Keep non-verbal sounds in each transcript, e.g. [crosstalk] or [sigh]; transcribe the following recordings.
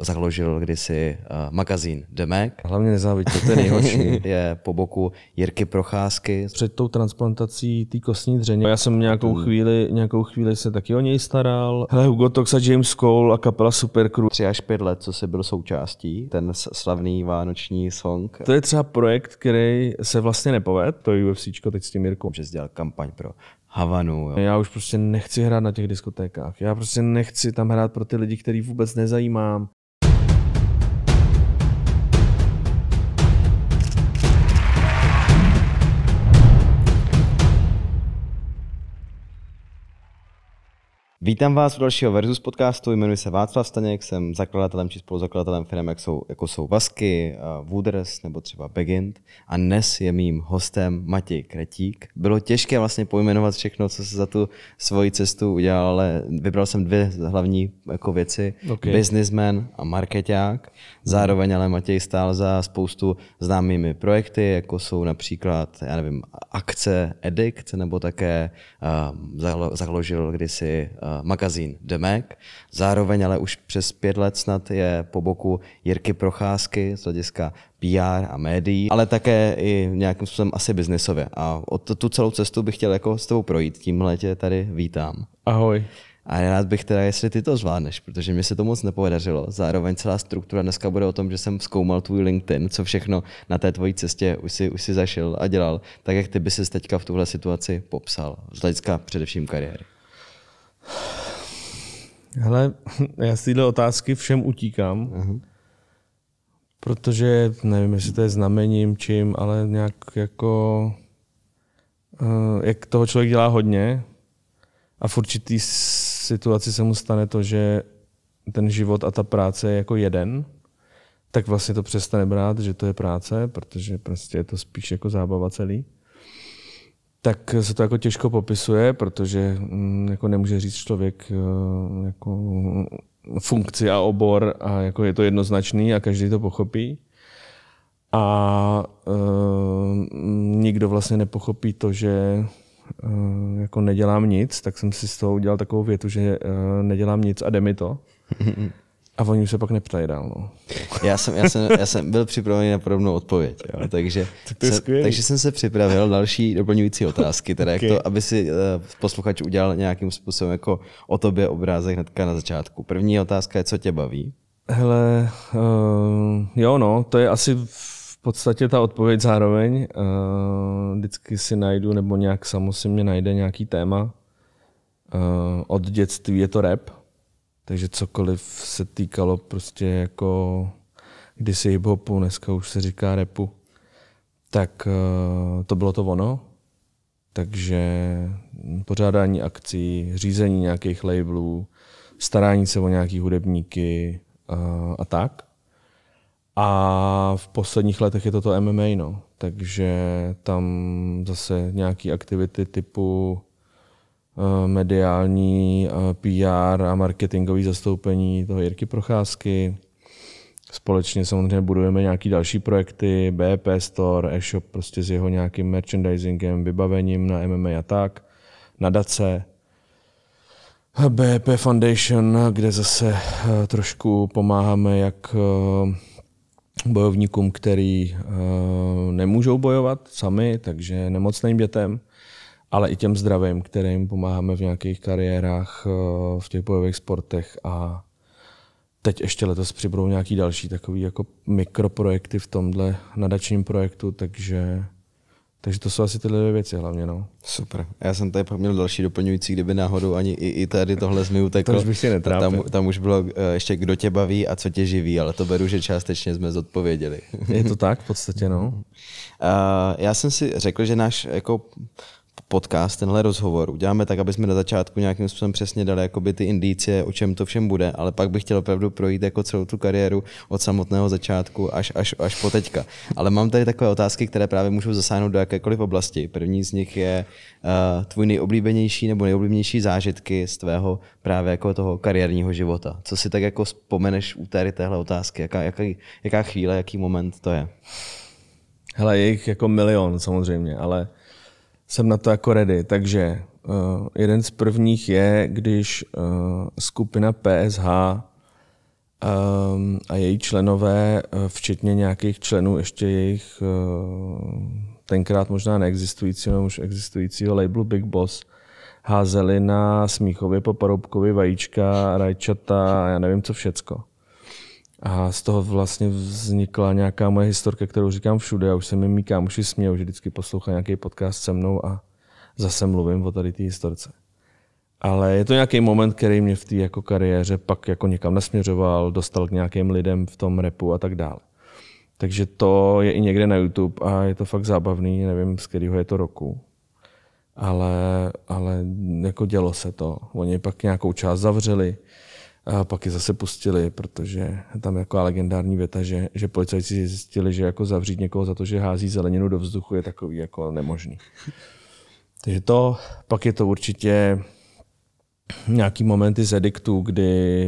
založil kdysi uh, magazín Demek. Hlavně nezávidíte, to je nejhorší. [laughs] je po boku Jirky Procházky. Před tou transplantací té kostní dřeně, já jsem nějakou mm. chvíli, nějakou chvíli se taky o něj staral. Hele, Hugo Tox a James Cole a kapela Supercrew. Tři až pět let, co se byl součástí, ten slavný vánoční song. To je třeba projekt, který se vlastně nepoved, to je UFC teď s tím Jirkou. Že dělal kampaň pro Havanu. Jo. Já už prostě nechci hrát na těch diskotékách. Já prostě nechci tam hrát pro ty lidi, který vůbec nezajímám. Vítám vás u dalšího Versus podcastu, jmenuji se Václav Staněk, jsem zakladatelem či spoluzakladatelem firm, jak jsou, jako jsou Vasky, eh, Wooders nebo třeba Begint. A dnes je mým hostem Matěj Kretík. Bylo těžké vlastně pojmenovat všechno, co se za tu svoji cestu udělal, ale vybral jsem dvě hlavní jako věci. Okay. Businessman a marketák. Zároveň ale Matěj stál za spoustu známými projekty, jako jsou například, já nevím, akce Edict, nebo také uh, eh, založil kdysi uh, Eh, magazín Demek. Zároveň ale už přes pět let snad je po boku Jirky Procházky z hlediska PR a médií, ale také i nějakým způsobem asi biznesově. A od tu celou cestu bych chtěl jako s tebou projít. Tímhle tě tady vítám. Ahoj. A rád bych teda, jestli ty to zvládneš, protože mi se to moc nepodařilo. Zároveň celá struktura dneska bude o tom, že jsem zkoumal tvůj LinkedIn, co všechno na té tvojí cestě už si, už si zašel a dělal, tak jak ty by se teďka v tuhle situaci popsal, z hlediska především kariéry. Hele, [laughs] já z této otázky všem utíkám, uh-huh. protože nevím, jestli to je znamením, čím, ale nějak jako, eh, jak toho člověk dělá hodně a v určitý situaci se mu stane to, že ten život a ta práce je jako jeden, tak vlastně to přestane brát, že to je práce, protože prostě je to spíš jako zábava celý tak se to jako těžko popisuje, protože mm, jako nemůže říct člověk eh, jako funkci a obor a jako je to jednoznačný a každý to pochopí. A e, nikdo vlastně nepochopí to, že e, jako nedělám nic, tak jsem si z toho udělal takovou větu, že e, nedělám nic a jde mi to. [laughs] A oni už se pak neptají dál. No. Já, jsem, já, jsem, já jsem byl připravený na podobnou odpověď, jo, takže, tak to je jsem, takže jsem se připravil další doplňující [laughs] otázky, teda okay. jak to, aby si uh, posluchač udělal nějakým způsobem jako o tobě obrázek hnedka na začátku. První otázka je, co tě baví? Hele, uh, jo no, to je asi v podstatě ta odpověď zároveň. Uh, vždycky si najdu, nebo nějak samo si mě najde nějaký téma. Uh, od dětství je to rap takže cokoliv se týkalo prostě jako kdysi hip dneska už se říká repu, tak eh, to bylo to ono. Takže pořádání akcí, řízení nějakých labelů, starání se o nějaký hudebníky eh, a tak. A v posledních letech je to to MMA, no. takže tam zase nějaké aktivity typu Eh, mediální eh, PR a marketingové zastoupení toho Jirky Procházky. Společně samozřejmě budujeme nějaké další projekty, BP Store, e-shop prostě s jeho nějakým merchandisingem, vybavením na MMA a tak, na Dace BP Foundation, kde zase eh, trošku pomáháme jak bojovníkům, který nemůžou bojovat sami, takže nemocným dětem, ale i těm zdravým, kterým pomáháme v nějakých kariérách, eh, v těch bojových sportech a teď ještě letos přibudou nějaký další takový jako mikroprojekty v tomhle nadačním projektu, takže takže to jsou asi tyhle dvě věci hlavně. No. Super. Já jsem tady pak měl další doplňující, kdyby náhodou ani i, i tady tohle z uteklo. [laughs] to už bych si netrápil. Tam, tam už bylo eh, ještě, kdo tě baví a co tě živí, ale to beru, že částečně jsme zodpověděli. Je to tak v podstatě, no. Uh, [laughs] já jsem si řekl, že náš jako podcast, tenhle rozhovor uděláme tak, aby jsme na začátku nějakým způsobem přesně dali jakoby ty indicie, o čem to všem bude, ale pak bych chtěl opravdu projít jako celou tu kariéru od samotného začátku až, až, až po teďka. Ale mám tady takové otázky, které právě můžou zasáhnout do jakékoliv oblasti. První z nich je uh, tvůj nejoblíbenější nebo nejoblíbenější zážitky z tvého právě jako toho kariérního života. Co si tak jako vzpomeneš u tady téhle otázky? Jaká, jaká, jaká chvíle, jaký moment to je? Hele, je jich jako milion samozřejmě, ale jsem na to jako ready. Takže uh, jeden z prvních je, když uh, skupina PSH um, eh, a její členové, včetně nějakých členů ještě jejich uh, tenkrát možná neexistujícího, nebo už existujícího labelu Big Boss, házeli na Smíchově po Paroubkovi vajíčka, rajčata a já nevím co všecko. A z toho vlastně vznikla nějaká moje historka, kterou říkám všude. Já už jsem jim míkám, už směju, že vždycky poslouchá nějaký podcast se mnou a zase mluvím o tady té historce. Ale je to nějaký moment, který mě v té jako kariéře pak jako někam nasměřoval, dostal k nějakým lidem v tom repu a tak dále. Takže to je i někde na YouTube a je to fakt zábavný, nevím, z kterého je to roku. Ale, ale jako dělo se to. Oni pak nějakou část zavřeli, a pak je zase pustili, protože tam je jako legendární věta, že, že policajti zjistili, že jako zavřít někoho za to, že hází zeleninu do vzduchu, je takový jako nemožný. Takže to, pak je to určitě nějaký momenty z ediktu, kdy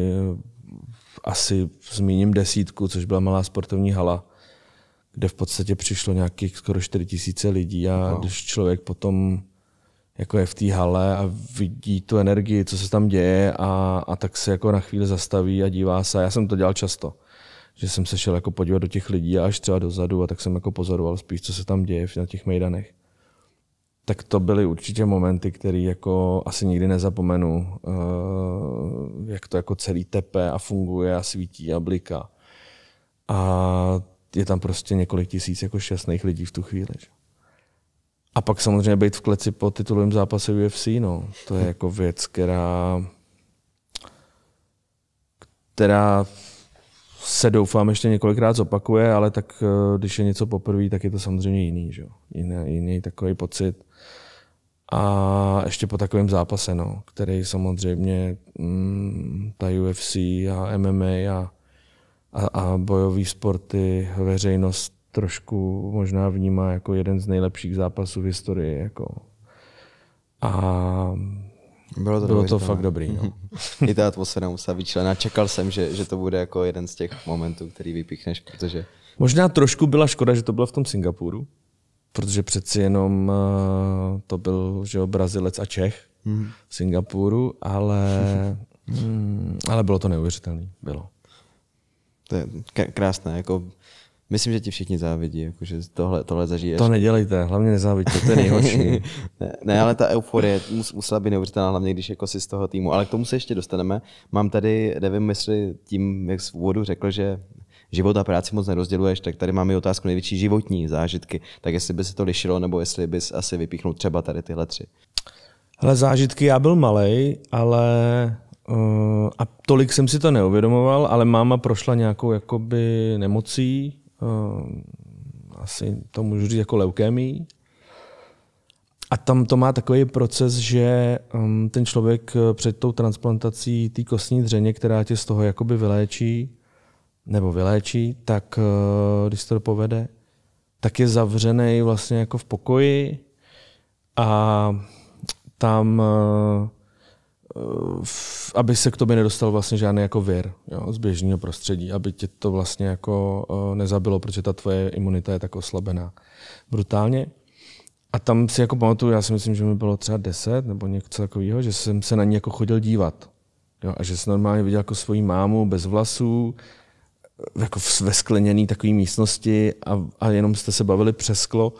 asi zmíním desítku, což byla malá sportovní hala, kde v podstatě přišlo nějakých skoro 4 tisíce lidí a wow. když člověk potom jako je v té hale a vidí tu energii, co se tam děje a, a tak se jako na chvíli zastaví a dívá se. Já jsem to dělal často, že jsem se šel jako podívat do těch lidí a až třeba dozadu a tak jsem jako pozoroval spíš, co se tam děje na těch mejdanech. Tak to byly určitě momenty, které jako asi nikdy nezapomenu, eh, jak to jako celý tepe a funguje a svítí a bliká. A je tam prostě několik tisíc jako šťastných lidí v tu chvíli. Že? A pak samozřejmě být v kleci po titulovém zápase UFC, no. To je jako věc, která která se doufám ještě několikrát zopakuje, ale tak eh, když je něco poprvé, tak je to samozřejmě jiný, že? Jiný, jiný takový pocit. A ještě po takovém zápase, no, který samozřejmě mm, ta UFC a MMA a, a, a bojové sporty, veřejnost trošku možná vnímá jako jeden z nejlepších zápasů v historii. Jako. A bylo to, bylo to no. fakt dobrý. No. [laughs] I ta atmosféra musela být člená. Čekal jsem, že, že to bude jako jeden z těch momentů, který vypíchneš, protože... Možná trošku byla škoda, že to bylo v tom Singapuru, protože přeci jenom eh, to byl že jo, Brazilec a Čech hmm. v Singapuru, ale, [laughs] mm, ale bylo to neuvěřitelné. Bylo. To je krásné. Jako Myslím, že ti všichni závidí, jakože tohle, tohle zažiješ. To nedělejte, hlavně nezávidíte, to je nejhorší. [laughs] ne, ne, ale ta euforie musela být neuvěřitelná, hlavně když jako si z toho týmu. Ale k tomu se ještě dostaneme. Mám tady, nevím, jestli tím, jak z úvodu řekl, že život a práci moc nerozděluješ, tak tady máme otázku největší životní zážitky. Tak jestli by se to lišilo, nebo jestli bys asi vypíchnul třeba tady tyhle tři. Ale zážitky, já byl malý, ale uh, a tolik jsem si to neuvědomoval, ale máma prošla nějakou jakoby nemocí, Eh, asi to můžu říct jako leukémii. A tam to má takový proces, že mm, ten člověk eh, před tou transplantací té kostní dřeně, která tě z toho jakoby vyléčí, nebo vyléčí, tak eh, když se to povede, tak je zavřený vlastně jako v pokoji a tam Eh, aby se k tobě nedostal vlastně žádný jako vir jo, z běžného prostředí, aby tě to vlastně jako eh, nezabilo, protože ta tvoje imunita je tak oslabená. Brutálně. A tam si jako pamatuju, já si myslím, že mi bylo třeba 10 nebo něco takového, že jsem se na ní jako chodil dívat. Jo, a že jsem normálně viděl jako svoji mámu bez vlasů, eh, jako ve skleněné takové místnosti a, a jenom jste se bavili přes sklo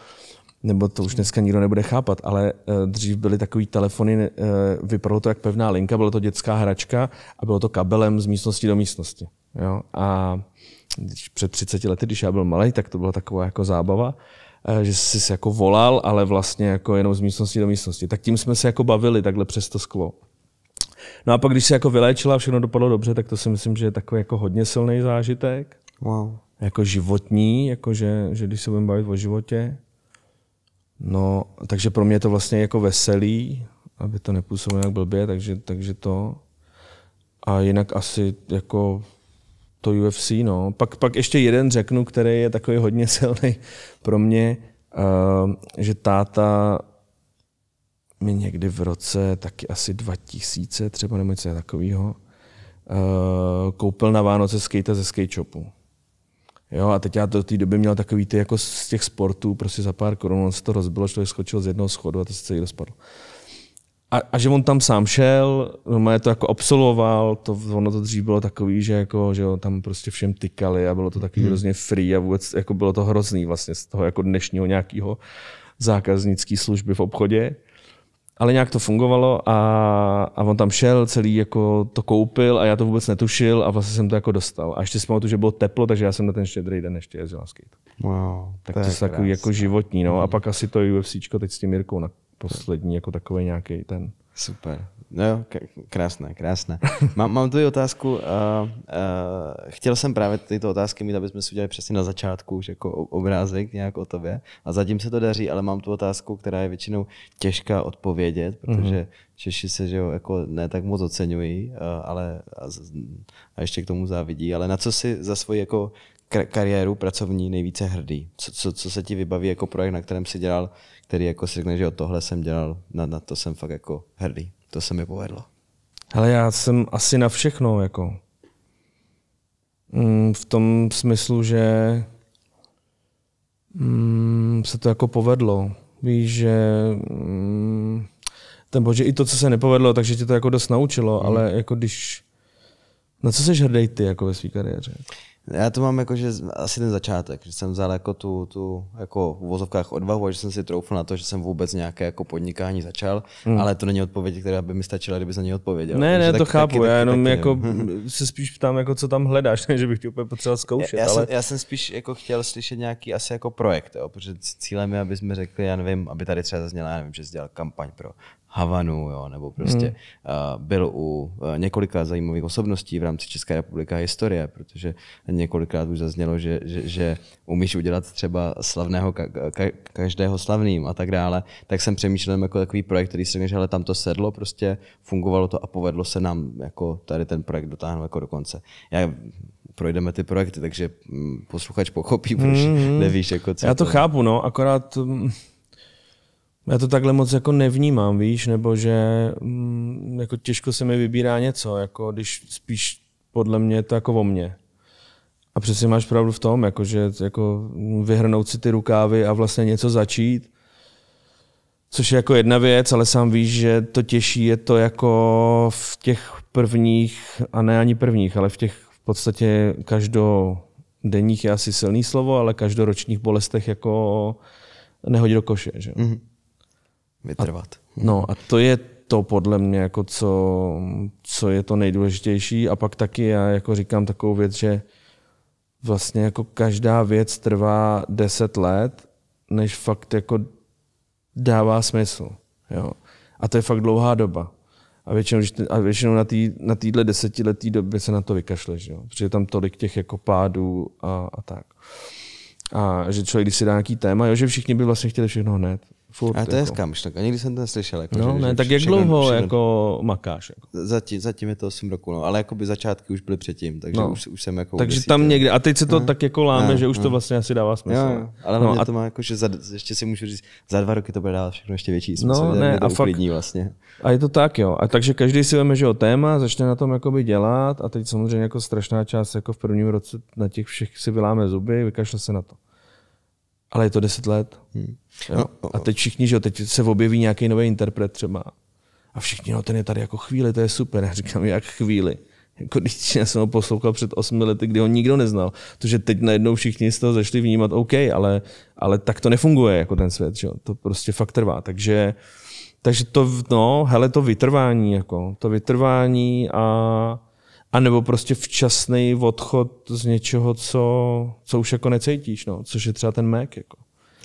nebo to už dneska nikdo nebude chápat, ale eh, dřív byly takový telefony, eh, vypadalo to jak pevná linka, byla to dětská hračka a bylo to kabelem z místnosti do místnosti. Jo? A když před 30 lety, když já byl malý, tak to byla taková jako zábava, eh, že jsi jako volal, ale vlastně jako jenom z místnosti do místnosti. Tak tím jsme se jako bavili takhle přes to sklo. No a pak, když se jako vyléčila a všechno dopadlo dobře, tak to si myslím, že je takový jako hodně silný zážitek. Wow. Jako životní, jako že, že když se budeme bavit o životě. No, takže pro mě je to vlastně jako veselý, aby to nepůsobilo nějak blbě, takže, takže to. A jinak asi jako to UFC, no. Pak, pak ještě jeden řeknu, který je takový hodně [laughs] silný pro mě, uh, že táta mi někdy v roce taky asi 2000, třeba nebo něco takového, uh, eh, koupil na Vánoce skate ze skate shopu. Jo, a teď já to do té doby měl takový ty jako z těch sportů, prostě za pár korun, on se to rozbilo, člověk skočil z jednoho schodu a to se celý rozpadlo. A, a, že on tam sám šel, no, je to jako absolvoval, to, ono to dřív bylo takový, že, jako, že jo, tam prostě všem tykali a bylo to takový hmm. hrozně free a vůbec jako bylo to hrozný vlastně z toho jako dnešního nějakého zákaznické služby v obchodě ale nějak to fungovalo a, a on tam šel, celý jako to koupil a já to vůbec netušil a vlastně jsem to jako dostal. A ještě si pamatuju, že bylo teplo, takže já jsem na ten štědrý den ještě jezdil na skate. Wow, tak to, je krásný. takový jako životní. No. A mhm. pak asi to UFCčko teď s tím Jirkou na poslední, jako takový nějaký ten. Super. No, krásné, krásné. [laughs] Mám, mám tu otázku. Uh, uh, chtěl jsem právě tyto otázky mít, aby jsme si udělali přesně na začátku už jako obrázek nějak o tobě. A zatím se to daří, ale mám tu otázku, která je většinou těžká odpovědět, protože mm-hmm. Češi se že jo, jako ne tak moc oceňují, uh, ale a, a ještě k tomu závidí. Ale na co si za svoji jako kariéru pracovní nejvíce hrdý? Co, co, co se ti vybaví jako projekt, na kterém jsi dělal, který jako si řekne, že o tohle jsem dělal, na, na to jsem fakt jako hrdý. To se mi povedlo. Hele, já jsem asi na všechno, jako. Mm, v tom smyslu, že mm, se to jako povedlo. Víš, že mm, ten bože, i to, co se nepovedlo, takže tě to jako dost naučilo, mm. ale jako když... Na co jsi hrdý ty jako ve své kariéře? Já to mám jako, že asi ten začátek, že jsem vzal jako tu, tu jako v uvozovkách odvahu a že jsem si troufl na to, že jsem vůbec nějaké jako podnikání začal, hmm. ale to není odpověď, která by mi stačila, kdyby se na něj odpověděl. Ne, ne, tak, to taky, chápu, taky, já jenom taky, jako no. [laughs] se spíš ptám, jako co tam hledáš, [laughs] ne, že bych ti úplně potřeboval zkoušet. Já, já, ale... jsem, já jsem spíš jako chtěl slyšet nějaký asi jako projekt, jo, protože cílem je, aby jsme řekli, já nevím, aby tady třeba zazněla, já nevím, že jsi dělal kampaň pro Havanu, jo, nebo prostě hmm. uh, byl u uh, několika zajímavých osobností v rámci České republiky historie, protože několikrát už zaznělo, že, že, že umíš udělat třeba slavného, ka, ka, každého slavným a tak dále, tak jsem přemýšlel jako takový projekt, který jsem že tam to sedlo, prostě fungovalo to a povedlo se nám jako tady ten projekt dotáhnout jako do konce. Já projdeme ty projekty, takže mm, posluchač pochopí, proč mm, mm, nevíš, jako co Já to, to chápu, no, akorát mm, já to takhle moc jako nevnímám, víš, nebo že jako těžko se mi vybírá něco, jako když spíš podle mě je to jako o mně. A přesně máš pravdu v tom, jako, že jako vyhrnout si ty rukávy a vlastně něco začít, což je jako jedna věc, ale sám víš, že to těžší je to jako v těch prvních, a ne ani prvních, ale v těch v podstatě každodenních je asi silný slovo, ale každoročních bolestech jako nehodit do koše. Že? Mm-hmm. Vytrvat. A, no a to je to podle mě, jako co, co je to nejdůležitější. A pak taky já jako říkám takovou věc, že vlastně jako každá věc trvá 10 let, než fakt jako dává smysl. Jo. A to je fakt dlouhá doba. A většinou, a většinou na té tý, týhle desetiletý době se na to vykašleš, jo? protože je tam tolik těch jako pádů a, a tak. A že člověk, když si dá nějaký téma, jo, že všichni by vlastně chtěli všechno hned. Furt, a to je jako. hezká myšlenka, nikdy jsem to neslyšel. Jako, no, že, ne, že tak jak dlouho všechno... jako makáš? Jako? Zatím, zatím je to 8 roku, no, ale by začátky už byly předtím, takže no. už, už jsem jako... Takže tam někde, a teď se to no. tak jako láme, no. že už no. to vlastně asi dává smysl. Jo, ale no, a... to má jako, že za, ještě si můžu říct, za dva roky to bude dávat všechno ještě větší smysl, no, ne, a fakt, vlastně. A je to tak, jo. A takže každý si veme, že o téma, začne na tom jakoby dělat a teď samozřejmě jako strašná část jako v prvním roce na těch všech si vyláme zuby, vykašle se na to ale je to deset let. Hmm. Jo? No, no, a teď no. všichni, že jo, teď se objeví nějaký nový interpret třeba. A všichni, no ten je tady jako chvíli, to je super. Já říkám, jak chvíli? Jako když já jsem ho poslouchal před osmi lety, kdy ho nikdo neznal. že teď najednou všichni z toho zašli vnímat, OK, ale, ale tak to nefunguje jako ten svět, že jo? To prostě fakt trvá. Takže, takže to, no, hele, to vytrvání, jako, to vytrvání a a nebo prostě včasný odchod z něčeho, co, co už jako necítíš, no, což je třeba ten Mac. Jako.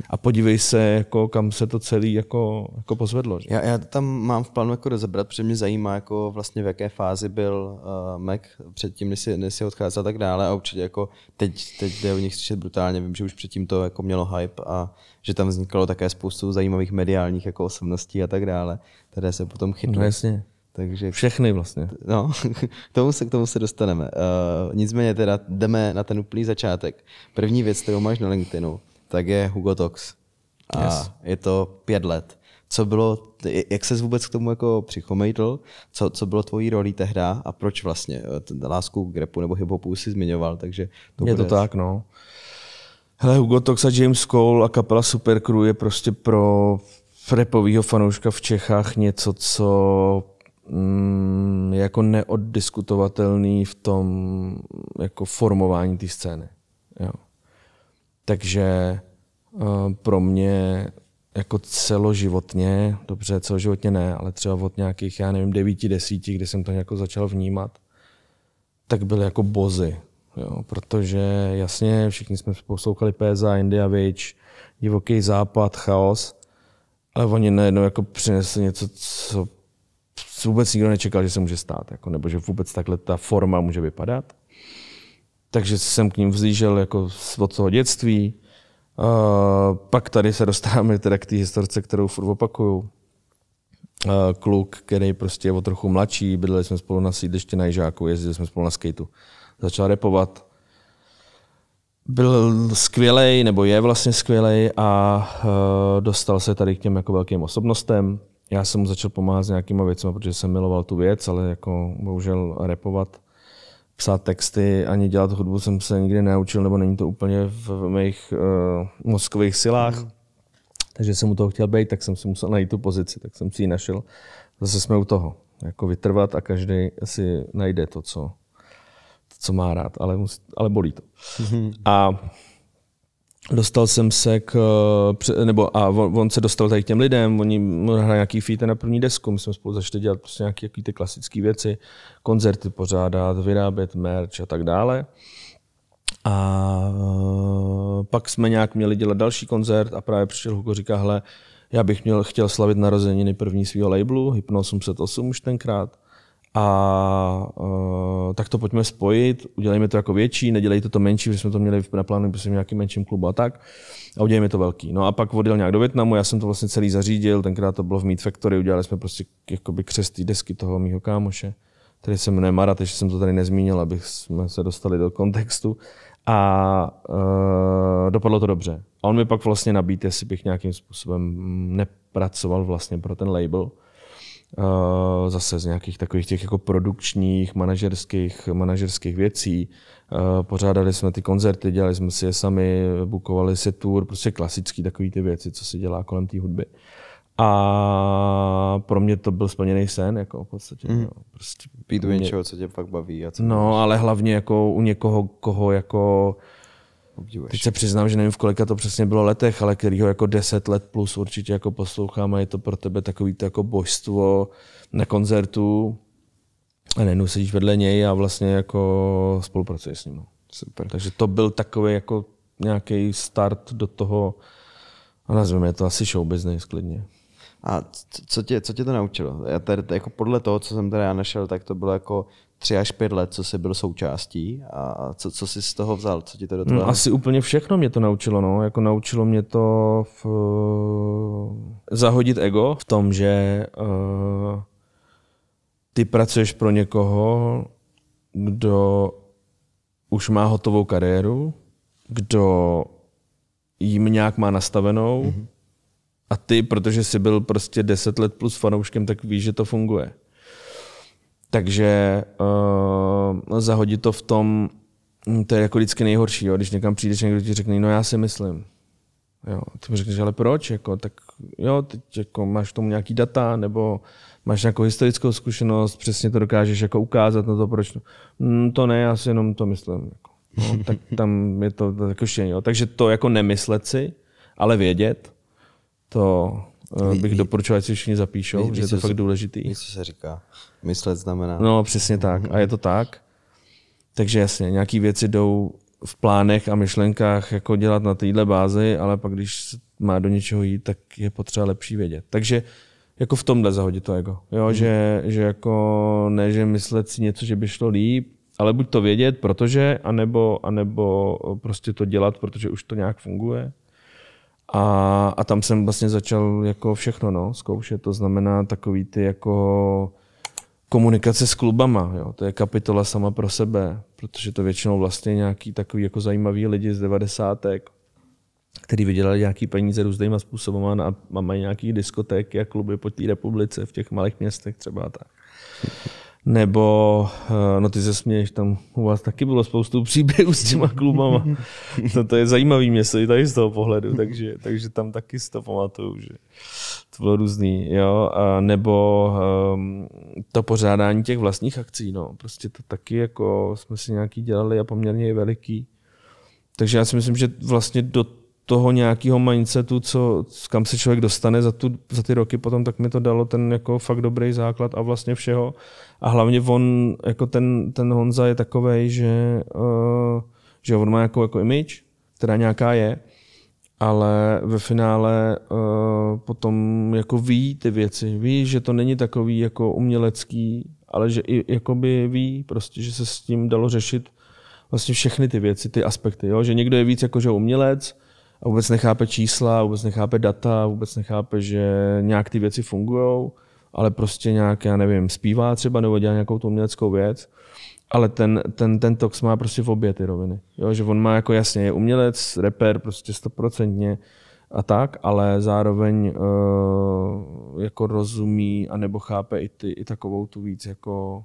A podívej se, jako, kam se to celé jako, jako pozvedlo. Že? Já, já to tam mám v plánu jako rozebrat, protože mě zajímá, jako vlastně v jaké fázi byl uh, Mac předtím, než si, než si odcházel a tak dále. A určitě jako teď, teď jde o nich slyšet brutálně. Vím, že už předtím to jako mělo hype a že tam vznikalo také spoustu zajímavých mediálních jako osobností a tak dále, které se potom chytly. No, jasně. Takže, Všechny vlastně. No, k [laughs] tomu se, k tomu se dostaneme. Uh, nicméně teda jdeme na ten úplný začátek. První věc, kterou máš na LinkedInu, tak je Hugo Tox. A yes. je to pět let. Co bylo, jak se vůbec k tomu jako přichomejtl, co, co bylo tvojí roli tehda a proč vlastně? Eh, lásku k repu nebo hiphopu si zmiňoval, takže to Je to to tak, no. Hele, Hugo Tox a James Cole a kapela Supercrew je prostě pro repovýho fanouška v Čechách něco, co je mm, jako neoddiskutovatelný v tom jako formování té scény. Jo. Takže eh, pro mě jako celoživotně, dobře, celoživotně ne, ale třeba od nějakých, já nevím, devíti, desíti, kdy jsem to jako začal vnímat, tak byly jako bozy. Jo, protože jasně, všichni jsme poslouchali PSA, India Vič, Divoký západ, chaos, ale oni najednou jako přinesli něco, co vůbec nikdo nečekal, že se může stát, jako, nebo že vůbec takhle ta forma může vypadat. Takže jsem k ním vzlížel jako od toho dětství. Uh, pak tady se dostáváme teda k té historce, kterou furt opakuju. Uh, kluk, který prostě je o trochu mladší, bydleli jsme spolu na sídliště na Jižáku, jezdili jsme spolu na skateu. Začal repovat. Byl skvělej, nebo je vlastně skvělej a uh, dostal se tady k těm jako velkým osobnostem já jsem mu začal pomáhat s nějakýma věcmi, protože jsem miloval tu věc, ale jako bohužel repovat, psát texty ani dělat hudbu jsem se nikdy neučil, nebo není to úplně v mých uh, mozkových silách. Mm. Takže jsem u toho chtěl být, tak jsem si musel najít tu pozici, tak jsem si ji našel. Zase jsme u toho, jako vytrvat a každý si najde to, co, to, co má rád, ale, musí, ale bolí to. Mm. A dostal jsem se k, eh, nebo a on, on se dostal tady k těm lidem, oni hrají nějaký feat na první desku, my jsme spolu začali dělat prostě nějaké ty klasické věci, koncerty pořádat, vyrábět merch a tak dále. A eh, pak jsme nějak měli dělat další koncert a právě přišel Hugo, říká, hele, já bych měl, chtěl slavit narozeniny první svého labelu, Hypno 808 už tenkrát a uh, tak to pojďme spojit, udělejme to jako větší, nedělejte to menší, protože jsme to měli na plánu v nějakým menším klubu a tak, a udělejme to velký. No a pak odjel nějak do Větnamu, já jsem to vlastně celý zařídil, tenkrát to bylo v Meat Factory, udělali jsme prostě jakoby křestý desky toho mýho kámoše, který se jmenuje Marat, ještě jsem to tady nezmínil, abych jsme se dostali do kontextu a uh, dopadlo to dobře. A on mi pak vlastně nabít, jestli bych nějakým způsobem mm, nepracoval vlastně pro ten label, Eh, zase z nějakých takových těch jako produkčních, manažerských, manažerských věcí. Eh, pořádali jsme ty koncerty, dělali jsme si je sami, bukovali si tour, prostě klasický takový ty věci, co se dělá kolem té hudby. A pro mě to byl splněný sen, jako v podstatě. Mm. Jo. Prostě Být u něčeho, co tě fakt baví. A co no, ale hlavně jako u někoho, koho jako Obdivuješ. Teď se přiznám, že nevím, v kolika to přesně bylo letech, ale ho jako deset let plus určitě jako poslouchám a je to pro tebe takový to jako božstvo na koncertu a nejenom sedíš vedle něj a vlastně jako spolupracuješ s ním. No. Super. Takže to byl takový jako nějaký start do toho, a nazveme to asi show business klidně. A co tě, co tě to naučilo? Já tady, jako podle toho, co jsem tady já našel, tak to bylo jako tři až pět let, co jsi byl součástí a co, co jsi z toho vzal, co ti to do toho? No, asi úplně všechno mě to naučilo, no. Jako naučilo mě to v, eh, zahodit ego v tom, že uh, ty pracuješ pro někoho, kdo už má hotovou kariéru, kdo jim nějak má nastavenou mm-hmm. a ty, protože jsi byl prostě deset let plus fanouškem, tak víš, že to funguje. Takže uh, zahodit to v tom, hm, to je jako vždycky nejhorší, jo? když někam přijdeš, někdo ti řekne, no já si myslím. Jo, ty mu řekneš, ale proč? Jako, tak jo, teď jako máš k tomu nějaký data, nebo máš nějakou historickou zkušenost, přesně to dokážeš jako ukázat na to, proč. No, to ne, já si jenom to myslím. Jako. No, [laughs] tak tam je to tak jako ještě, jo. Takže to jako nemyslet si, ale vědět, to uh, bych doporučoval, že si všichni zapíšou, že je to fakt důležitý. Víš, co se říká? Myslet znamená. No, přesně tak. A je to tak. Takže jasně, nějaké věci jdou v plánech a myšlenkách jako dělat na téhle bázi, ale pak když má do něčeho jít, tak je potřeba lepší vědět. Takže jako v tomhle zahodit to ego. Jo, hmm. že, že jako ne, že myslet si něco, že by šlo líp, ale buď to vědět, protože, anebo, anebo prostě to dělat, protože už to nějak funguje. A, a tam jsem vlastně začal jako všechno no, zkoušet, to znamená takový ty jako komunikace s klubama, jo. to je kapitola sama pro sebe, protože to většinou vlastně nějaký takový jako zajímavý lidi z devadesátek, který vydělali nějaký peníze různýma způsoby a mají nějaký diskotéky a kluby po té republice v těch malých městech třeba tak nebo, eh, no ty se směješ, tam u vás taky bylo spoustu příběhů s těma klubama. No [laughs] to je zajímavý, město i tady z toho pohledu, takže, takže tam taky si to pamatuju, že to bylo různý, jo, a nebo um, to pořádání těch vlastních akcí, no, prostě to taky jako jsme si nějaký dělali a poměrně je veliký. Takže já si myslím, že vlastně do toho nějakého mindsetu, co, kam se člověk dostane za, tu, za ty roky potom, tak mi to dalo ten jako fakt dobrý základ a vlastně všeho. A hlavně on, jako ten, ten Honza je takový, že, uh, že on má jako, jako image, která nějaká je, ale ve finále uh, potom jako ví ty věci. Ví, že to není takový jako umělecký, ale že i jakoby ví prostě, že se s tím dalo řešit vlastně všechny ty věci, ty aspekty. Jo? Že někdo je víc jako že umělec a vůbec nechápe čísla, vůbec nechápe data, vůbec nechápe, že nějak ty věci fungují ale prostě nějak, já nevím, zpívá třeba nebo dělá nějakou tu uměleckou věc, ale ten, ten, ten tox má prostě v obě ty roviny. Jo, že on má jako jasně, je umělec, reper prostě stoprocentně a tak, ale zároveň uh, jako rozumí a nebo chápe i, ty, i takovou tu víc jako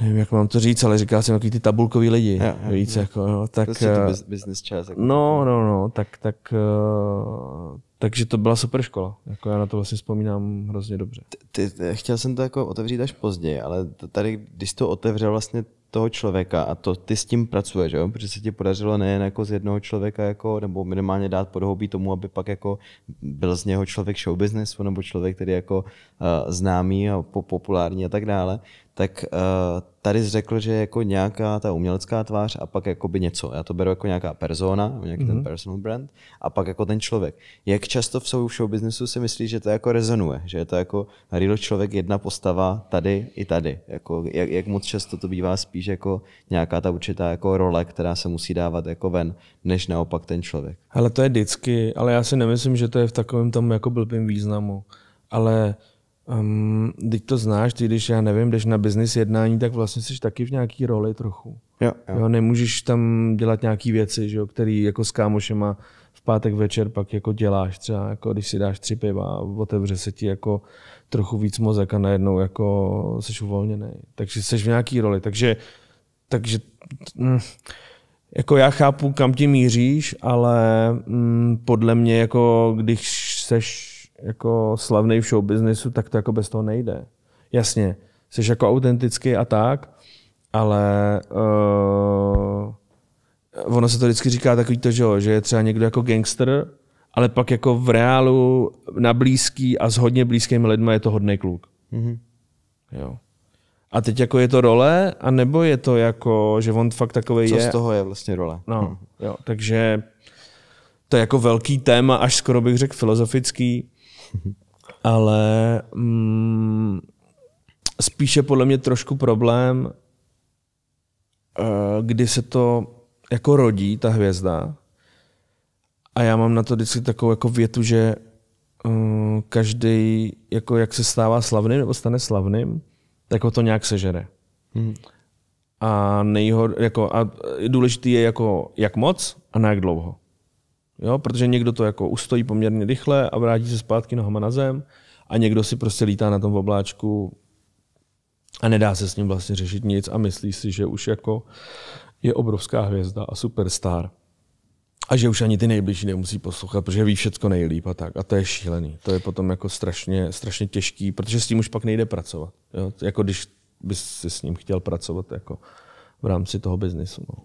nevím, jak mám to říct, ale říká jsem takový ty tabulkový lidi, já, já, víc já. Jako, prostě eh, jako, no, tak... je to business část. Jako no, no, no, tak, tak, uh, takže to byla super škola. Jako já na to vlastně vzpomínám hrozně dobře. Ty, ty, chtěl jsem to jako otevřít až později, ale tady, když to otevřel vlastně toho člověka a to ty s tím pracuješ, jo? protože se ti podařilo nejen jako z jednoho člověka, jako, nebo minimálně dát podhoubí tomu, aby pak jako byl z něho člověk show businessu, nebo člověk, který jako uh, známý a populární a tak dále, tak uh, tady jsi řekl, že jako nějaká ta umělecká tvář a pak jako by něco. Já to beru jako nějaká persona, nějaký mm-hmm. ten mhm. personal brand a pak jako ten člověk. Jak často v show businessu si myslí, že to jako rezonuje? Že je to jako real člověk jedna postava tady i tady? Jako, jak, jak, moc často to bývá spíš jako nějaká ta určitá jako role, která se musí dávat jako ven, než naopak ten člověk? Ale to je vždycky, ale já si nemyslím, že to je v takovém tom jako blbým významu. Ale Um, teď to znáš, ty když, já nevím, jdeš na business jednání, tak vlastně jsi taky v nějaký roli trochu. Jo, jo. jo nemůžeš tam dělat nějaké věci, že jo, který jako s kámošema v pátek večer pak jako děláš třeba, jako když si dáš tři piva a otevře se ti jako trochu víc mozek a najednou jako jsi uvolněný. Takže jsi v nějaký roli, takže, takže mm, jako já chápu, kam ti míříš, ale mm, podle mě jako když seš jako slavný v show businessu, tak to jako bez toho nejde. Jasně, jsi jako autentický a tak, ale uh, ono se to vždycky říká takový to, že, jo, že je třeba někdo jako gangster, ale pak jako v reálu na blízký a s hodně blízkými lidmi je to hodný kluk. Mm-hmm. Jo. A teď jako je to role, a nebo je to jako, že on fakt takový je? Co z toho je vlastně role? No, hmm. jo, takže to je jako velký téma, až skoro bych řekl filozofický. Ale mm, spíše podle mě trošku problém, eh, kdy se to jako rodí, ta hvězda. A já mám na to vždycky takovou jako větu, že mm, každý, jako jak se stává slavným nebo stane slavným, tak ho to nějak sežere. Hmm. A nejhor, jako, a důležitý je jako jak moc a na jak dlouho. Jo, protože někdo to jako ustojí poměrně rychle a vrátí se zpátky nohama na zem a někdo si prostě lítá na tom obláčku a nedá se s ním vlastně řešit nic a myslí si, že už jako je obrovská hvězda a superstar. A že už ani ty nejbližší nemusí poslouchat, protože ví všecko nejlíp a tak. A to je šílený. To je potom jako strašně, strašně těžký, protože s tím už pak nejde pracovat. Jo? Jako když bys si s ním chtěl pracovat jako v rámci toho biznisu. No.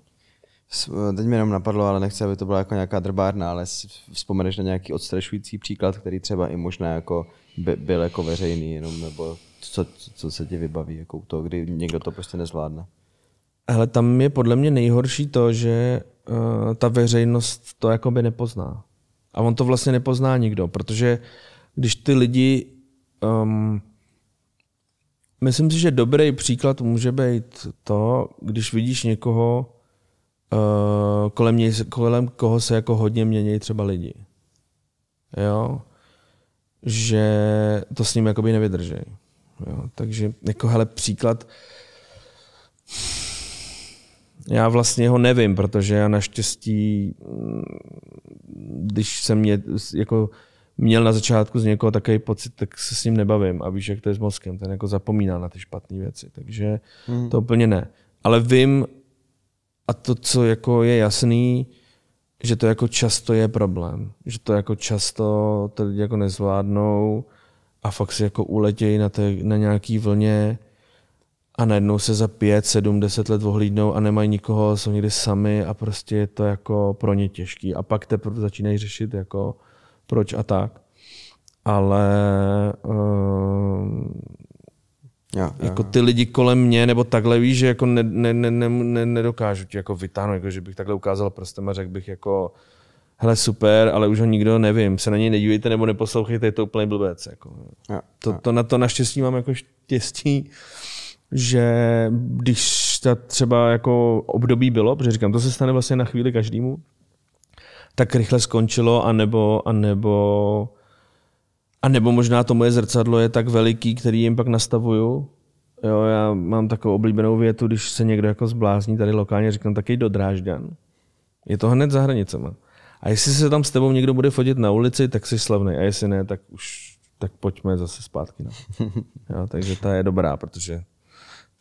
Teď mi jenom napadlo, ale nechci, aby to byla jako nějaká drbárna, ale vzpomeneš na nějaký odstrašující příklad, který třeba i možná jako by, byl jako veřejný, jenom nebo co, co se ti vybaví, jako to, kdy někdo to prostě nezvládne. Ale tam je podle mě nejhorší to, že uh, ta veřejnost to jako by nepozná. A on to vlastně nepozná nikdo, protože když ty lidi... Um, myslím si, že dobrý příklad může být to, když vidíš někoho, Eh, kolem, něj, kolem koho se jako hodně mění třeba lidi. Jo? Že to s ním jakoby nevydrží. Jo? Takže jako hele příklad, já vlastně ho nevím, protože já naštěstí, mm, když jsem mě, jako, měl na začátku z někoho takový pocit, tak se s ním nebavím a víš, jak to je s mozkem, ten jako zapomíná na ty špatné věci, takže mm. to úplně ne. Ale vím, a to, co jako je jasný, že to jako často je problém, že to jako často to lidi jako nezvládnou a fakt si jako uletějí na, té, na nějaký vlně a najednou se za pět, sedm, deset let ohlídnou a nemají nikoho, jsou někdy sami a prostě je to jako pro ně těžký. A pak teprve začínají řešit jako proč a tak. Ale ehm, já, jako ty lidi kolem mě, nebo takhle víš, že jako ne, ne, ne, ne, ne, nedokážu ti jako vytáhnout, jako že bych takhle ukázal prstem a řekl bych jako hele super, ale už ho nikdo nevím, se na něj nedívejte nebo neposlouchejte, je to úplně blbec. Jako. já. to, to, na to naštěstí mám jako štěstí, že když ta třeba jako období bylo, protože říkám, to se stane vlastně na chvíli každému, tak rychle skončilo, anebo, anebo a nebo možná to moje zrcadlo je tak veliký, který jim pak nastavuju. Jo, já mám takovou oblíbenou větu, když se někdo jako zblázní tady lokálně, říkám taky do Drážďan. Je to hned za hranicema. A jestli se tam s tebou někdo bude fotit na ulici, tak jsi slavný. A jestli ne, tak už tak pojďme zase zpátky. No. [laughs] Jo, takže ta je dobrá, protože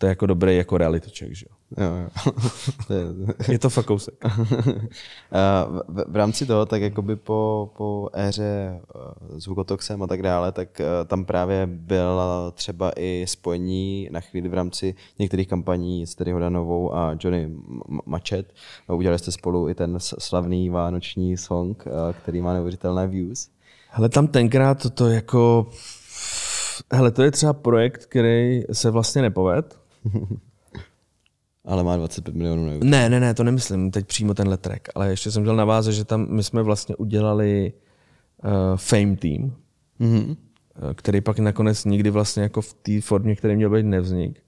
to je jako dobrý jako reality check, že jo? jo, jo. [laughs] je to fakt kousek. [laughs] Eh, v, v, rámci toho, tak jakoby po, po éře s eh, Hugotoxem a tak dále, tak eh, tam právě byla třeba i spojení na chvíli v rámci některých kampaní s Terry Hodanovou a Johnny Machet. Udělali jste spolu i ten slavný vánoční song, který má neuvěřitelné views. Hele, tam tenkrát to jako... Hele, to je třeba projekt, který se vlastně nepovedl. [laughs] Ale má 25 milionů na YouTube. Ne, ne, ne, to nemyslím, teď přímo tenhle track, ale ještě jsem dělal na vás, že tam my jsme vlastně udělali uh, Fame Team, mm-hmm. který pak nakonec nikdy vlastně jako v té formě, který měl být, nevznik.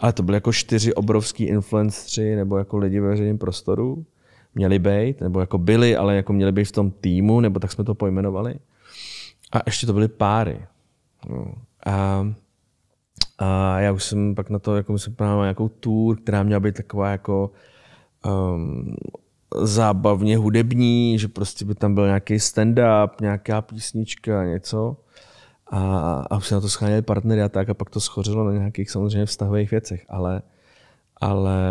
Ale to byly jako čtyři obrovský influencři nebo jako lidi ve veřejném prostoru, měli být, nebo jako byli, ale jako měli být v tom týmu, nebo tak jsme to pojmenovali. A ještě to byly páry. No. A a já už jsem pak na to, jako jsem plánoval nějakou tour, která měla být taková jako um, zábavně hudební, že prostě by tam byl nějaký stand-up, nějaká písnička, něco. A, a už se na to scháněli partnery a tak, a pak to schořilo na nějakých samozřejmě vztahových věcech, ale ale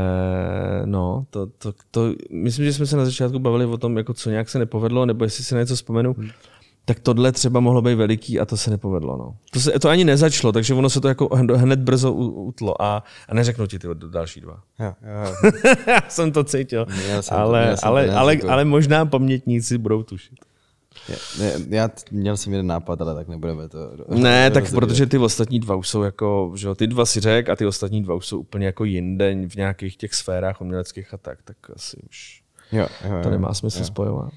no, to, to, to, myslím, že jsme se na začátku bavili o tom, jako co nějak se nepovedlo, nebo jestli si na něco vzpomenu. Hmm tak tohle třeba mohlo být veliký a to se nepovedlo. No. To, se, to ani nezačlo, takže ono se to jako hned brzo utlo a, a neřeknu ti ty další dva. Já, já, [laughs] já. jsem to cítil, jsem ale, to, jsem ale, to, ale možná pamětníci budou tušit. Já, já měl jsem jeden nápad, ale tak nebudeme to... Ne, to tak protože ty ostatní dva už jsou jako, že jo, ty dva si řek a ty ostatní dva už jsou úplně jako jinde v nějakých těch sférách uměleckých a tak, tak asi už jo, jo, jo, to nemá smysl jo. spojovat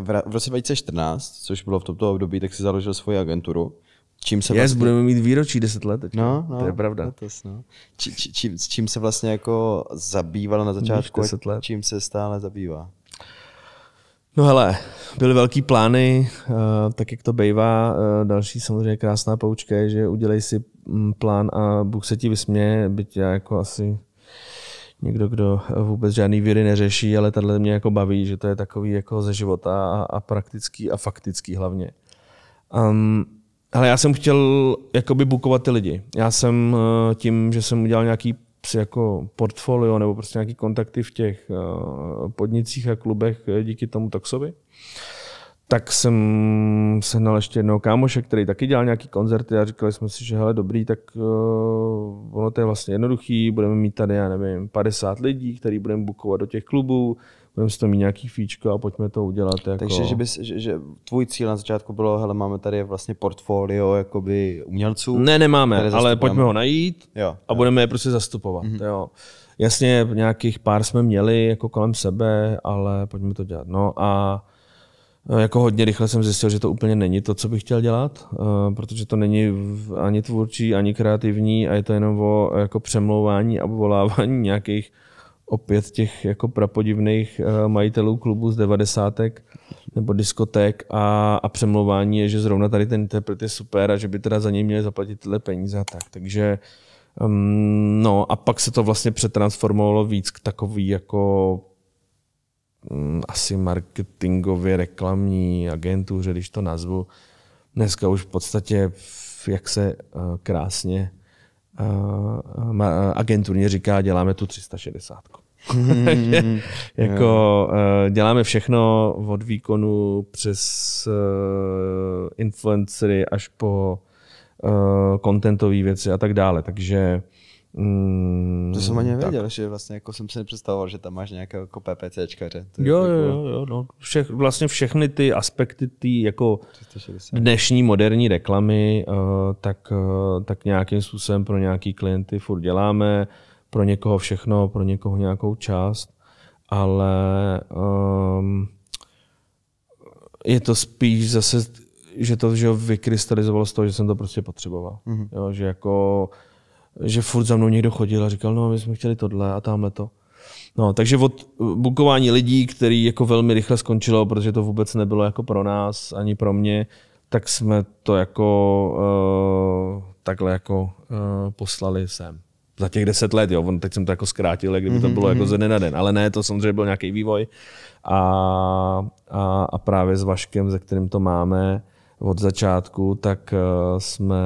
v roce 2014, což bylo v tomto období, tak si založil svoji agenturu. Čím se yes, vlastně- budeme mít výročí 10 let No, no, to je pravda. No, je, no. či, či, čím, čím se vlastně jako zabývala na začátku let. čím se stále zabývá? No hele, byly velký plány, eh, tak jak to bývá. Eh, další samozřejmě krásná poučka je, že udělej si mm, plán a Bůh se ti vysměje, byť já jako asi někdo, kdo vůbec žádný víry neřeší, ale tahle mě jako baví, že to je takový jako ze života a, a praktický a faktický hlavně. Um, ehm, ale já jsem chtěl jakoby bukovat ty lidi. Já jsem eh, tím, že jsem udělal nějaký jako portfolio nebo prostě nějaký kontakty v těch eh, podnicích a klubech eh, díky tomu Toxovi, tak jsem sehnal ještě jednoho kámoše, který taky dělal nějaký koncerty a říkali jsme si, že hele dobrý, tak uh, ono to je vlastně jednoduchý, budeme mít tady, já nevím, 50 lidí, který budeme bukovat do těch klubů, budeme si to mít nějaký fíčko a pojďme to udělat. Jako... Takže že, bys, že, že tvůj cíl na začátku bylo, hele, máme tady vlastně portfolio jakoby umělců. Ne, nemáme, ale pojďme ho najít jo, a jo. budeme je prostě zastupovat. Mm-hmm. Jo. Jasně, nějakých pár jsme měli jako kolem sebe, ale pojďme to dělat. No a Eh, jako hodně rychle jsem zjistil, že to úplně není to, co bych chtěl dělat, eh, protože to není ani tvůrčí, ani kreativní a je to jenom o jako přemlouvání a volávání nějakých opět těch jako prapodivných eh, majitelů klubů z devadesátek nebo diskoték a, a přemlouvání je, že zrovna tady ten interpret je super a že by teda za něj měli zaplatit tyhle peníze a tak. Takže um, no a pak se to vlastně přetransformovalo víc k takový jako Mm, asi marketingově reklamní agentuře, když to nazvu. Dneska už v podstatě, jak se eh, krásně eh, eh, agenturně říká, děláme tu 360. Mm-hmm. [laughs] jako děláme všechno od výkonu přes influencery až po kontentové věci a tak dále. Takže Mm, to jsem ani nevěděl, tak. že vlastně jako jsem si nepředstavoval, že tam máš nějaké jako PPCčkaře. Jo, jako... jo, jo, no. Všech, vlastně všechny ty aspekty ty jako 360. dnešní moderní reklamy, uh, tak, uh, tak nějakým způsobem pro nějaký klienty furt děláme, pro někoho všechno, pro někoho nějakou část, ale um, je to spíš zase, že to že vykrystalizovalo z toho, že jsem to prostě potřeboval. Mm-hmm. Jo, že jako že furt za mnou někdo chodil a říkal, no my jsme chtěli tohle a tamhle to. No, takže od uh, bukování lidí, který jako velmi rychle skončilo, protože to vůbec nebylo jako pro nás, ani pro mě, tak jsme to jako uh, takhle jako uh, poslali sem. Za těch deset let, jo, teď jsem to jako zkrátil, kdyby to mm-hmm, bylo jako mm-hmm. jako ze dne na den, ale ne, to samozřejmě byl nějaký vývoj. A, a, a právě s Vaškem, ze kterým to máme od začátku, tak uh, jsme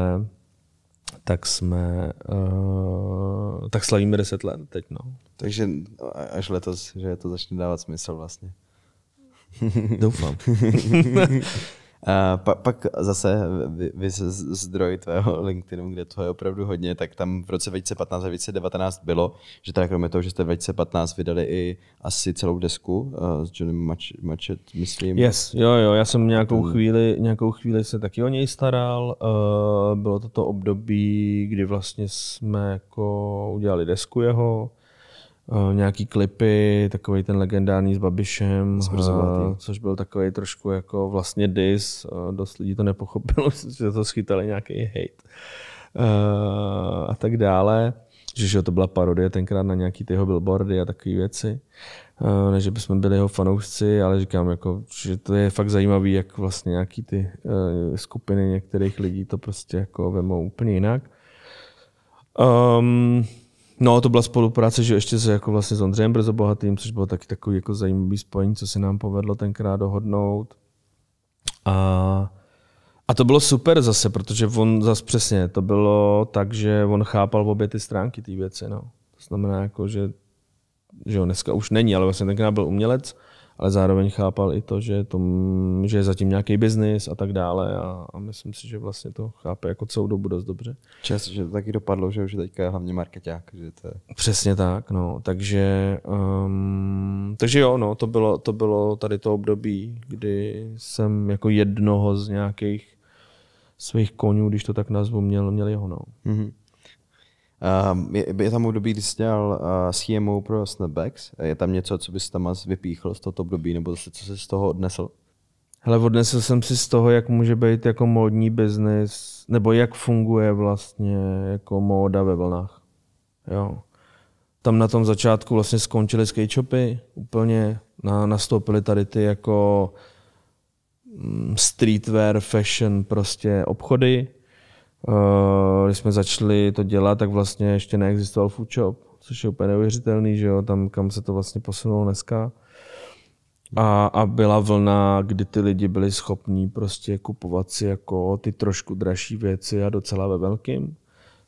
tak jsme, uh, tak slavíme 10 let teď, no. Takže až letos, že to začne dávat smysl vlastně. [laughs] Doufám. [laughs] A pak, pak zase vy, vy zdroj tvého [laughs] LinkedInu, kde toho je opravdu hodně, tak tam v roce 2015 a 2019 bylo, že teda kromě toho, že jste v 2015 vydali i asi celou desku uh, s Johnem Machet, myslím. Yes, jo, jo, já jsem nějakou chvíli, nějakou chvíli se taky o něj staral. Uh, bylo to to období, kdy vlastně jsme jako udělali desku jeho, uh, nějaký klipy, takový ten legendární s Babišem, uh, což byl takový trošku jako vlastně dis, uh, dost lidí to nepochopilo, [laughs] že to schytali nějaký hate a tak dále. Že, že to byla parodie tenkrát na nějaký ty billboardy a takové věci. Ne, že bychom byli jeho fanoušci, ale říkám, jako, že to je fakt zajímavé, jak vlastně nějaký ty skupiny některých lidí to prostě jako vemou úplně jinak. Um, No, to byla spolupráce, že ještě se jako vlastně s Ondřejem bohatým, což bylo taky takový jako zajímavý spojení, co se nám povedlo tenkrát dohodnout. A, a to bylo super zase, protože on zase přesně, to bylo tak, že on chápal obě ty stránky té věci. No. To znamená, jako, že, že on dneska už není, ale vlastně tenkrát byl umělec, ale zároveň chápal i to, že, to, že je zatím nějaký biznis a tak dále a, a myslím si, že vlastně to chápe jako celou dobu dost dobře. Čas, že to taky dopadlo, že už je teďka hlavně marketák. Že to je... Přesně tak, no, takže, um, takže jo, no, to bylo, to bylo tady to období, kdy jsem jako jednoho z nějakých svých konů, když to tak nazvu, měl, měl jeho, no. Mm-hmm. Um, je, je tam období, kdy jsi dělal uh, eh, CMO pro Snapbacks. Je tam něco, co bys tam vypíchl z tohoto období, nebo zase, co jsi z toho odnesl? Hele, odnesl jsem si z toho, jak může být jako módní biznis, nebo jak funguje vlastně jako móda ve vlnách. Jo. Tam na tom začátku vlastně skončily skatechopy. úplně, na, nastoupily tady ty jako mm, streetwear, fashion prostě obchody, Eh, když jsme začali to dělat, tak vlastně ještě neexistoval food shop, což je úplně neuvěřitelný, že jo, tam kam se to vlastně posunulo dneska. A, a byla vlna, kdy ty lidi byli schopní prostě kupovat si jako ty trošku dražší věci a docela ve velkým.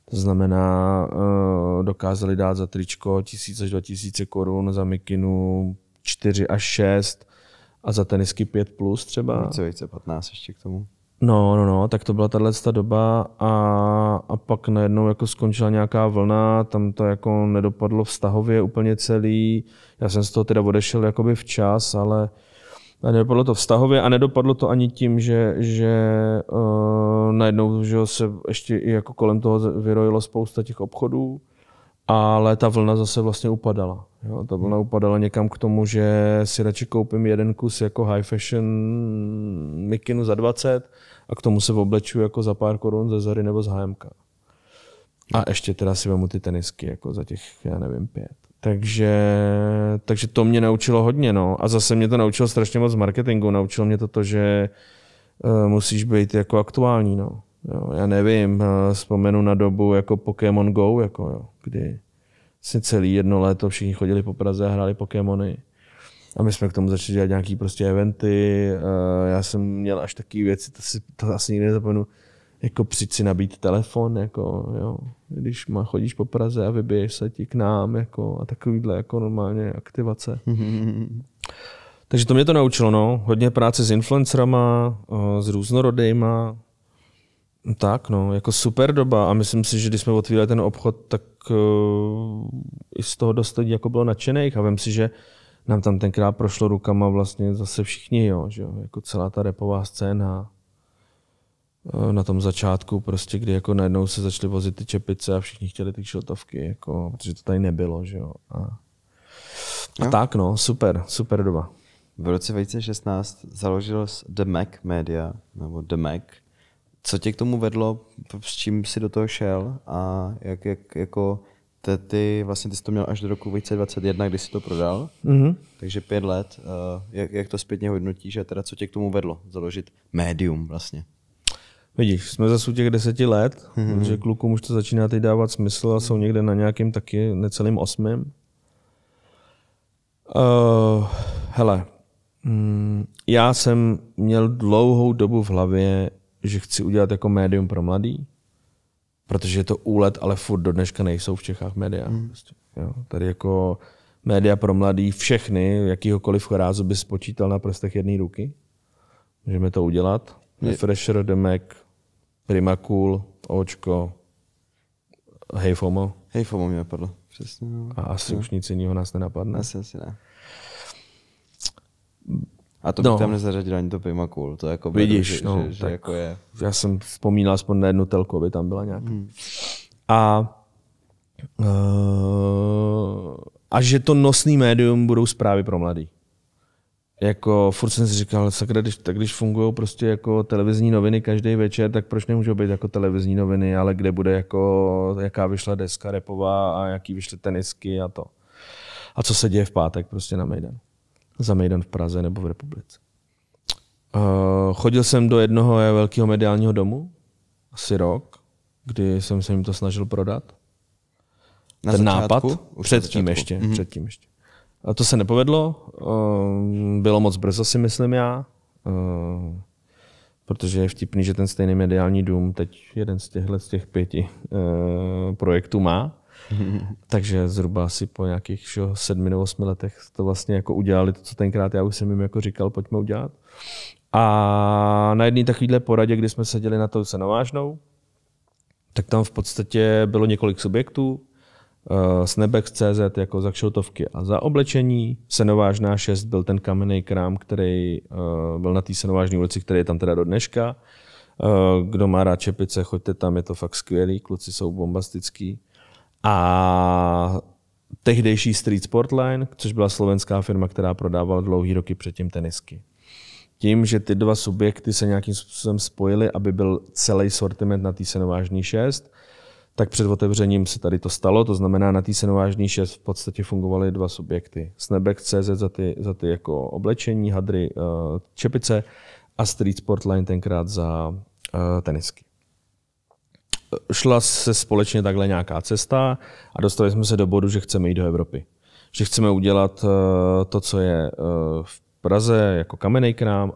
To znamená, eh, dokázali dát za tričko 1000 až 2000 korun, za mikinu 4 až 6 a za tenisky 5 plus třeba. Více, více 15 ještě k tomu. No, no, no, tak to byla tahle ta doba a, a pak najednou jako skončila nějaká vlna, tam to jako nedopadlo vztahově úplně celý. Já jsem z toho teda odešel jakoby včas, ale a nedopadlo to vztahově a nedopadlo to ani tím, že, že uh, najednou že se ještě i jako kolem toho vyrojilo spousta těch obchodů ale ta vlna zase vlastně upadala. Jo, ta vlna upadala někam k tomu, že si radši koupím jeden kus jako high fashion mikinu za 20 a k tomu se obleču jako za pár korun ze Zary nebo z H&M. A ještě teda si vemu ty tenisky jako za těch, já nevím, pět. Takže, takže to mě naučilo hodně. No. A zase mě to naučilo strašně moc marketingu. Naučilo mě to to, že uh, musíš být jako aktuální. No. Jo, já nevím, eh, vzpomenu na dobu jako Pokémon Go, jako, jo, kdy si celý jedno léto všichni chodili po Praze a hráli Pokémony. A my jsme k tomu začali dělat nějaký prostě eventy. Eh, já jsem měl až takové věci, to, si, to asi nikdy nezapomenu, jako přijď si nabít telefon, jako, jo, když má, chodíš po Praze a vybiješ se ti k nám, jako, a takovýhle jako normálně aktivace. [laughs] Takže to mě to naučilo, no. Hodně práce s influencerama, eh, s různorodejma, tak, no, jako super doba a myslím si, že když jsme otvírali ten obchod, tak uh, i z toho dost lidí jako bylo nadšených a vím si, že nám tam tenkrát prošlo rukama vlastně zase všichni, jo, že jo, jako celá ta repová scéna eh, na tom začátku prostě, kdy jako najednou se začaly vozit ty čepice a všichni chtěli ty šiltovky, jako, protože to tady nebylo, že jo. A, a jo. tak no, super, super doba. V roce 2016 založil The Mac Media, nebo The Mac, co tě k tomu vedlo, s čím jsi do toho šel a jak, jak jako te, ty, vlastně ty jsi to měl až do roku 2021, kdy jsi to prodal, mm-hmm. takže pět let, uh, jak, jak to zpětně hodnotíš a teda co tě k tomu vedlo založit médium vlastně? Vidíš, jsme zase u těch deseti let, mm-hmm. protože klukům už to začíná teď dávat smysl a jsou někde na nějakým taky necelým osmém. Uh, eh, hele, mm, já jsem měl dlouhou dobu v hlavě, že chci udělat jako médium pro mladý, protože je to úlet, ale furt do dneška nejsou v Čechách média. Mm. Prostě, jo. Tady jako média pro mladý, všechny, jakýhokoliv rázu by spočítal na prstech jedné ruky. Můžeme to udělat. Refresher, Demek, Cool, Očko, Hey FOMO. Hey FOMO mě napadlo, přesně. No. A asi no. už nic jiného nás nenapadne. Asi, asi ne. A to bych no. tam nezařadil ani to Primakul. To jako Vidíš, že, no, že, že jako je. Já jsem vzpomínal aspoň na jednu telku, aby tam byla nějaká. Hmm. A uh, a že to nosný médium budou zprávy pro mladý. Jako furt jsem si říkal, sakra, když, tak když fungují prostě jako televizní noviny každý večer, tak proč nemůžou být jako televizní noviny, ale kde bude jako, jaká vyšla deska repová a jaký vyšly tenisky a to. A co se děje v pátek prostě na Mejdanu za Mejdan v Praze nebo v republice. Eh, chodil jsem do jednoho velkého mediálního domu, asi rok, kdy jsem se jim to snažil prodat. Na Ten začátku? nápad, předtím ještě, mm-hmm. předtím ještě. A to se nepovedlo, eh, bylo moc brzo si myslím já, eh, protože je vtipný, že ten stejný mediální dům teď jeden z těchhle z těch pěti projektů má. [laughs] Takže zhruba asi po nějakých šo, sedmi nebo osmi letech to vlastně jako udělali, to, co tenkrát já už jsem jim jako říkal, pojďme udělat. A na jedné takovéhle poradě, kdy jsme seděli na tou se navážnou, tak tam v podstatě bylo několik subjektů, uh, eh, CZ jako za kšoutovky a za oblečení. Senovážná 6 byl ten kamenný krám, který uh, byl na té senovážní ulici, který je tam teda do dneška. Uh, kdo má rád čepice, choďte tam, je to fakt skvělý, kluci jsou bombastický. A tehdejší Street Sportline, což byla slovenská firma, která prodávala dlouhý roky předtím tenisky. Tím, že ty dva subjekty se nějakým způsobem spojily, aby byl celý sortiment na Tisenovážný 6, tak před otevřením se tady to stalo, to znamená na Tisenovážný 6 v podstatě fungovaly dva subjekty. Snebek, CZ za ty, za ty jako oblečení, hadry, eh, čepice a Street Sportline tenkrát za eh, tenisky šla se společně takhle nějaká cesta a dostali jsme se do bodu, že chceme jít do Evropy. Že chceme udělat eh, to, co je eh, v Praze jako kamenej krám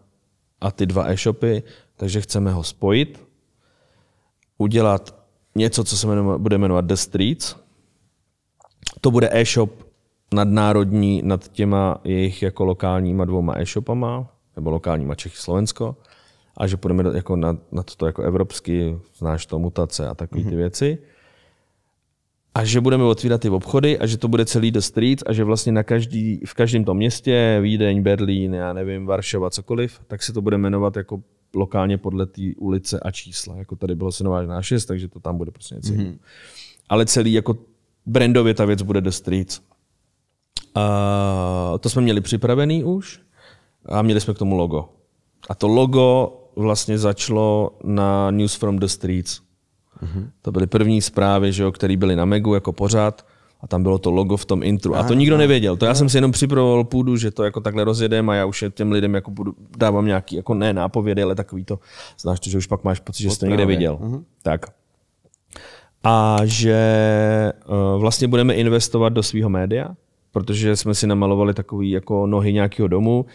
a ty dva e-shopy, takže chceme ho spojit, udělat něco, co se jmenuje, bude jmenovat The Streets. To bude e-shop nadnárodní nad těma jejich jako lokálníma dvouma e-shopama, nebo lokálníma Čechy Slovensko a že půjdeme jako nad, nad to jako evropský, znáš to, mutace a takové mm-hmm. ty mhm. věci. A že budeme otvírat ty obchody a že to bude celý do street a že vlastně na každý, v každém tom městě, Vídeň, Berlín, já nevím, Varšava, cokoliv, tak se to bude jmenovat jako lokálně podle té ulice a čísla. Jako tady bylo se na 6, takže to tam bude prostě něco. Mm-hmm. Ale celý jako brandově ta věc bude do street. Uh, to jsme měli připravený už a měli jsme k tomu logo. A to logo vlastně začalo na News from the Streets. Mm-hmm. To byly první zprávy, že jo, které byly na Megu jako pořád a tam bylo to logo v tom intru. A to nikdo nevěděl. To já jsem si jenom připravoval půdu, že to jako takhle rozjedem a já už těm lidem jako budu, dávám nějaký, jako ne nápovědy, ale takový to, znáš to, že už pak máš pocit, že jsi to někde viděl. Mm-hmm. Tak. A že eh, vlastně budeme investovat do svého média, protože jsme si namalovali takový jako nohy nějakého domu,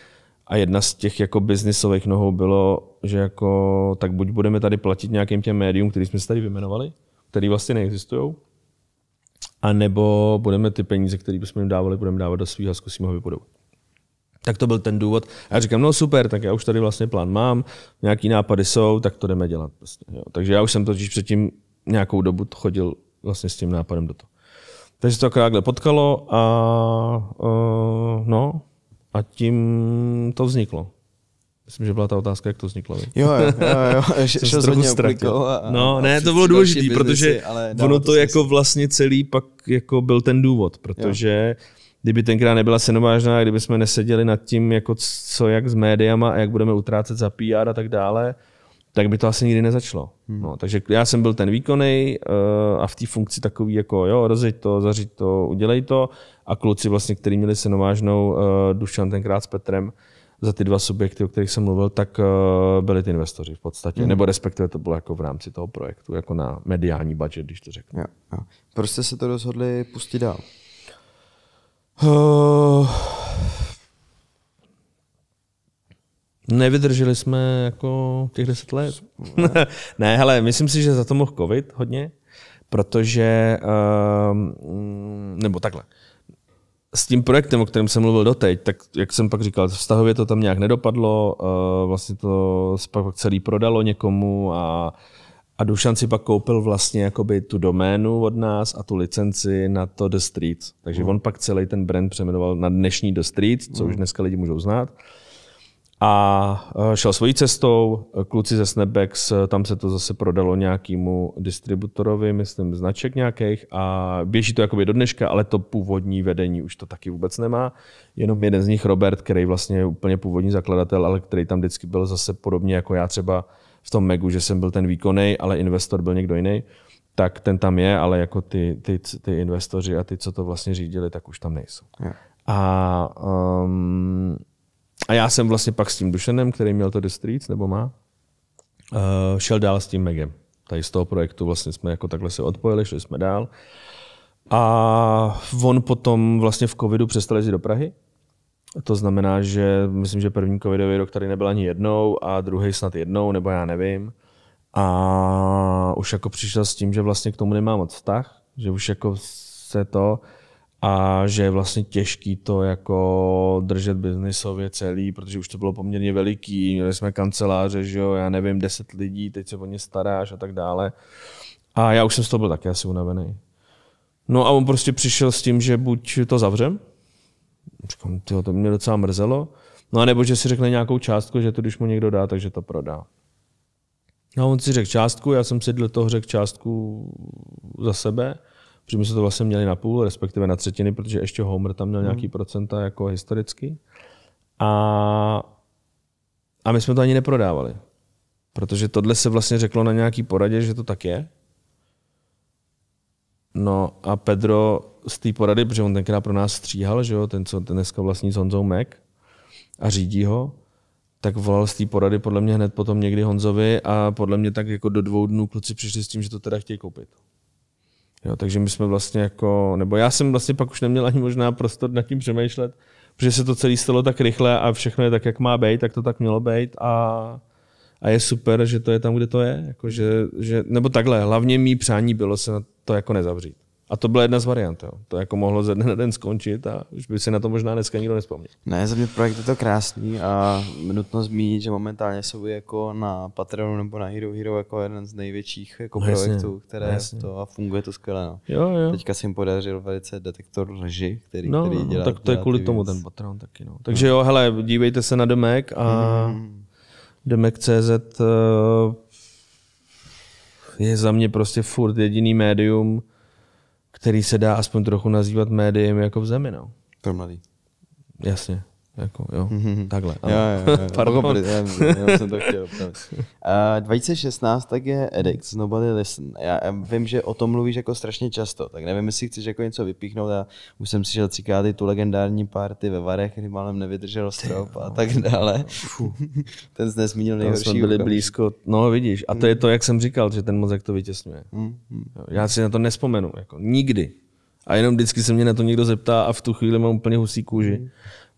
a jedna z těch jako biznisových nohou bylo, že jako, tak buď budeme tady platit nějakým těm médium, který jsme si tady vymenovali, který vlastně neexistují, a nebo budeme ty peníze, které bychom jim dávali, budeme dávat do svého a zkusíme ho vybudovat. Tak to byl ten důvod. A já říkám, no super, tak já už tady vlastně plán mám, nějaký nápady jsou, tak to jdeme dělat. Prostě, jo. Takže já už jsem totiž předtím nějakou dobu chodil vlastně s tím nápadem do toho. Takže se to takhle potkalo a uh, no, a tím to vzniklo. Myslím, že byla ta otázka, jak to vzniklo. Jo, jo, jo, jo. šel [laughs] trochu a, No, ne, to bylo důležité, protože ale ono to, to jako vlastně celý pak jako byl ten důvod, protože jo. kdyby tenkrát nebyla senovážná, kdyby jsme neseděli nad tím, jako co jak s médiama a jak budeme utrácet za PR a tak dále, tak by to asi nikdy nezačalo. Hmm. No, takže já jsem byl ten výkonný uh, eh, a v té funkci takový jako jo, rozjeď to, zařiď to, udělej to a kluci, vlastně, který měli se novážnou uh, eh, Dušan tenkrát s Petrem, za ty dva subjekty, o kterých jsem mluvil, tak uh, byli ty investoři v podstatě. Mm. Nebo respektive to bylo jako v rámci toho projektu, jako na mediální budget, když to řeknu. Ja, ja. Proč jste se to rozhodli pustit dál? Uh, nevydrželi jsme jako těch deset let. Ne. [laughs] ne, hele, myslím si, že za to mohl covid hodně, protože, uh, nebo takhle, uh, s tím projektem, o kterém jsem mluvil doteď, tak jak jsem pak říkal, vztahově to tam nějak nedopadlo, eh, vlastně to pak celý prodalo někomu a, a Dušan si pak koupil vlastně jakoby tu doménu od nás a tu licenci na to The Streets. Takže mm. on pak celý ten brand přeměnoval na dnešní The Streets, co mm. už hmm. dneska lidi můžou znát a e, šel svojí cestou. E, kluci ze Snapbacks, e, tam se to zase prodalo nějakému distributorovi, myslím, značek nějakých a běží to jakoby do dneška, ale to původní vedení už to taky vůbec nemá. Jenom jeden z nich, Robert, který vlastně je úplně původní zakladatel, ale který tam vždycky byl zase podobně jako já třeba v tom Megu, že jsem byl ten výkonný, ale investor byl někdo jiný, tak ten tam je, ale jako ty, ty, ty investoři a ty, co to vlastně řídili, tak už tam nejsou. Yeah. A um, a já jsem vlastně pak s tím dušenem, který měl to The Streets, nebo má, uh, šel dál s tím Megem. Tady z toho projektu vlastně jsme jako takhle se odpojili, šli jsme dál. A on potom vlastně v covidu přestal jezdit do Prahy. To znamená, že myslím, že první covidový rok tady nebyl ani jednou a druhý snad jednou, nebo já nevím. A už jako přišel s tím, že vlastně k tomu nemá moc vztah, že už jako se to, a že je vlastně těžký to jako držet biznisově celý, protože už to bylo poměrně veliký, měli jsme kanceláře, že jo, já nevím, deset lidí, teď se o ně staráš a tak dále. A já už jsem z toho byl taky asi unavený. No a on prostě přišel s tím, že buď to zavřem, říkám, tyjo, to mě docela mrzelo, no a nebo že si řekne nějakou částku, že to když mu někdo dá, takže to prodá. No a on si řekl částku, já jsem si dle toho řekl částku za sebe, protože my jsme to vlastně měli na půl, respektive na třetiny, protože ještě Homer tam měl hmm. nějaký procenta jako historicky. A, a my jsme to ani neprodávali. Protože tohle se vlastně řeklo na nějaký poradě, že to tak je. No a Pedro z té porady, protože on tenkrát pro nás stříhal, že jo, ten, co ten dneska vlastní s Honzou Mac a řídí ho, tak volal z té porady podle mě hned potom někdy Honzovi a podle mě tak jako do dvou dnů kluci přišli s tím, že to teda chtějí koupit. Jo, takže my jsme vlastně jako, nebo já jsem vlastně pak už neměl ani možná prostor nad tím přemýšlet, protože se to celé stalo tak rychle a všechno je tak, jak má být, tak to tak mělo být a, a je super, že to je tam, kde to je. Jako, že, že, nebo takhle, hlavně mý přání bylo se na to jako nezavřít. A to byla jedna z variant. Jo. To jako mohlo ze dne na den skončit a už by si na to možná dneska nikdo nespomněl. Ne, za mě projekt je to krásný a nutno zmínit, že momentálně jsou jako na Patreonu nebo na Hero Hero jako jeden z největších jako no, projektů, které no, jasně. to a funguje to skvěle. No. Jo, jo. Teďka jsem jim podařil velice detektor lži, který, no, který no, dělá. No, tak to je kvůli tomu ten Patreon taky. No. no. Takže jo, hele, dívejte se na Demek a mm. hmm. je za mě prostě furt jediný médium, který se dá aspoň trochu nazývat médiem jako v zemi. No. Pro mladý. Jasně. Jako, jo, mhm. takhle. Jo, jo, jo. [laughs] Pardon. Pardon. já, jsem to chtěl uh, [laughs] 2016 tak je Edix, Nobody Listen. Já, vím, že o tom mluvíš jako strašně často, tak nevím, jestli chceš jako něco vypíchnout. Já už jsem slyšel třikrát tu legendární party ve Varech, kdy málem nevydržel strop a tak dále. [laughs] ten jsi nesmínil nejhorší. jsme byli blízko, no vidíš, a to je to, jak jsem říkal, že ten mozek to vytěsňuje. Mm-hmm. Já si na to nespomenu, jako nikdy. A jenom vždycky se mě na to někdo zeptá a v tu chvíli mám úplně husí kůži. Mm-hmm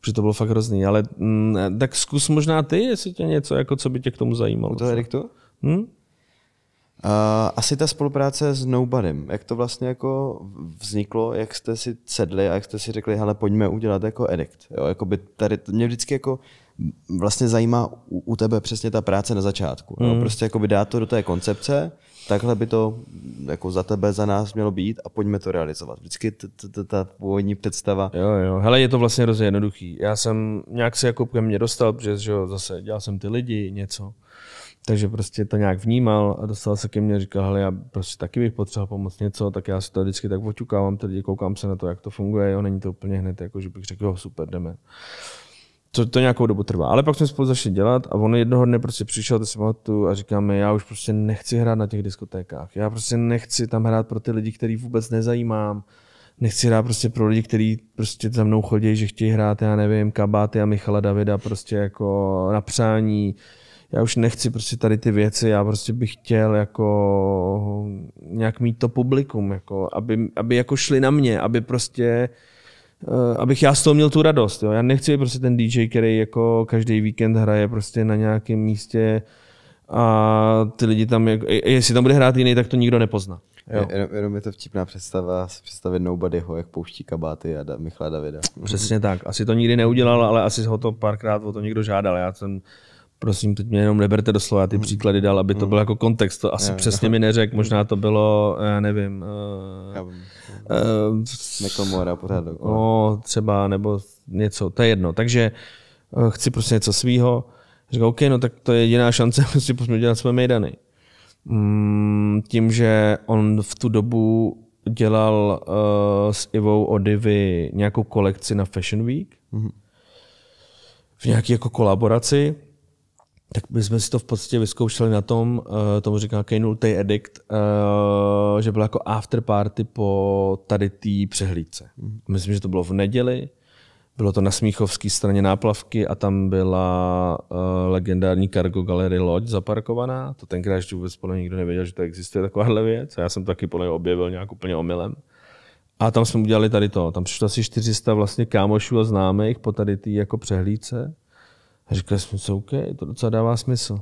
protože to bylo fakt hrozný, ale mm, tak zkus možná ty, jestli tě něco, jako co by tě k tomu zajímalo. To je ediktu? Hm? Uh, asi ta spolupráce s Nobodym, jak to vlastně jako vzniklo, jak jste si sedli a jak jste si řekli, hele, pojďme udělat jako edikt. Jo, jako by tady, mě vždycky jako vlastně zajímá u, u tebe přesně ta práce na začátku. Mm. Jo, hm. prostě jako by dát to do té koncepce, takhle by to jako za tebe, za nás mělo být a pojďme to realizovat. Vždycky ta původní představa. Jo, jo, hele, je to vlastně hrozně jednoduchý. Já jsem nějak se jako ke mně dostal, protože že jo, zase dělal jsem ty lidi, něco. Takže prostě to nějak vnímal a dostal se ke mně a říkal, hele, já prostě taky bych potřeboval pomoct něco, tak já si to vždycky tak oťukávám, tedy koukám se na to, jak to funguje, jo, není to úplně hned, jako že bych řekl, jo, super, jdeme to, to nějakou dobu trvá. Ale pak jsme spolu začali dělat a on jednoho dne prostě přišel, do si a říká mi, já už prostě nechci hrát na těch diskotékách. Já prostě nechci tam hrát pro ty lidi, který vůbec nezajímám. Nechci hrát prostě pro lidi, kteří prostě za mnou chodí, že chtějí hrát, já nevím, Kabáty a Michala Davida prostě jako na přání. Já už nechci prostě tady ty věci, já prostě bych chtěl jako nějak mít to publikum, jako, aby, aby jako šli na mě, aby prostě Eh, abych já z toho měl tu radost. Jo. Já nechci být prostě ten DJ, který jako každý víkend hraje prostě na nějakém místě a ty lidi tam, jako, jestli tam bude hrát jiný, tak to nikdo nepozná. Jo. Jen, jenom je to vtipná představa si představit Nobodyho, jak pouští kabáty a da, Michala Davida. Přesně tak. Asi to nikdy neudělal, ale asi ho to párkrát o to někdo žádal. Já jsem prosím, teď mě jenom neberte do slova, ty hmm. příklady dal, aby to hmm. byl jako kontext. To asi já, přesně já. mi neřek. možná to bylo, eh, eh, já nevím. Eh, Nekomora pořád No, třeba, nebo něco, to je jedno. Takže uh, chci prostě něco svýho. Říkal, OK, no tak to je jediná šance, prostě [laughs] pojďme dělat své mejdany. Mm, tím, že on v tu dobu dělal uh, s Ivou Odivy nějakou kolekci na Fashion Week, mm-hmm. v nějaké jako kolaboraci, tak my jsme si to v podstatě vyzkoušeli na tom, eh, tomu říká Kejnul Edict, uh, že byla jako after party po tady té přehlídce. Myslím, že to bylo v neděli, bylo to na Smíchovské straně náplavky a tam byla uh, legendární Cargo Gallery loď zaparkovaná. To tenkrát ještě vůbec podle nikdo nevěděl, že to existuje takováhle věc. Já jsem to taky podle objevil nějak úplně omylem. A tam jsme udělali tady to. Tam přišlo asi 400 vlastně kámošů a známých po tady té jako přehlídce. A říkal jsem si, OK, to docela dává smysl.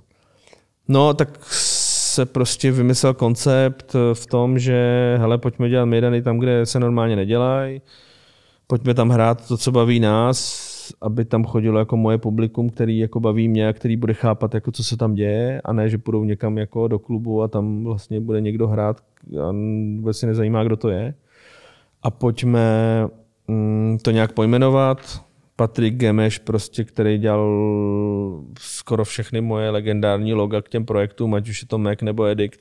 No, tak se prostě vymyslel koncept eh, v tom, že hele, pojďme dělat mejdany tam, kde se normálně nedělají, pojďme tam hrát to, co baví nás, aby tam chodilo jako moje publikum, který jako baví mě a který bude chápat, jako co se tam děje a ne, že půjdou někam jako do klubu a tam vlastně bude někdo hrát a vůbec si nezajímá, kdo to je. A pojďme mm, to nějak pojmenovat, Patrik Gemeš, prostě, který dělal skoro všechny moje legendární loga k těm projektům, ať už je to Mac nebo Edict,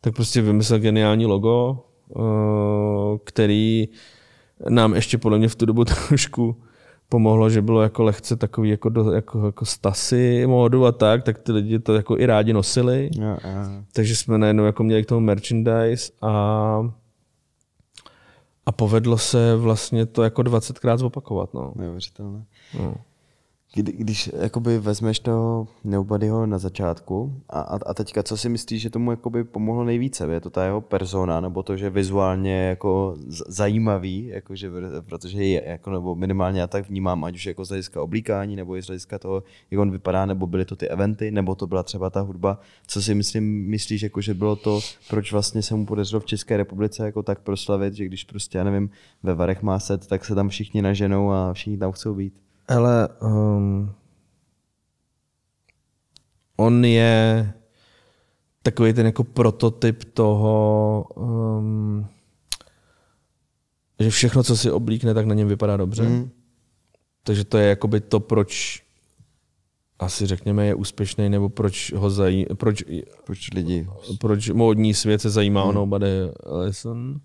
tak prostě vymyslel geniální logo, eh, který nám ještě podle mě v tu dobu [laughs] trošku pomohlo, že bylo jako lehce takový jako, do, jako, jako stasy módu a tak, tak ty lidi to jako i rádi nosili. No, a... Takže jsme najednou jako měli k tomu merchandise a a povedlo se vlastně to jako 20krát zopakovat. No. Neuvěřitelné. No. Kdy, když jakoby vezmeš toho Neubadyho na začátku a, a, a teďka co si myslíš, že tomu jakoby pomohlo nejvíce? Je to ta jeho persona nebo to, že vizuálně je jako zajímavý, jakože, protože je, jako, nebo minimálně já tak vnímám, ať už jako z hlediska oblíkání nebo i z hlediska toho, jak on vypadá, nebo byly to ty eventy, nebo to byla třeba ta hudba. Co si myslím, myslíš, jako, že bylo to, proč vlastně se mu podařilo v České republice jako tak proslavit, že když prostě, já nevím, ve Varech má set, tak se tam všichni naženou a všichni tam chcou být? Ale um, on je takový ten jako prototyp toho, um, že všechno, co si oblíkne, tak na něm vypadá dobře. Mm. Takže to je jakoby to, proč asi řekněme je úspěšný, nebo proč ho zají, proč, proč lidi, proč módní svět se zajímá mm. o mhm. Nobody Lesson.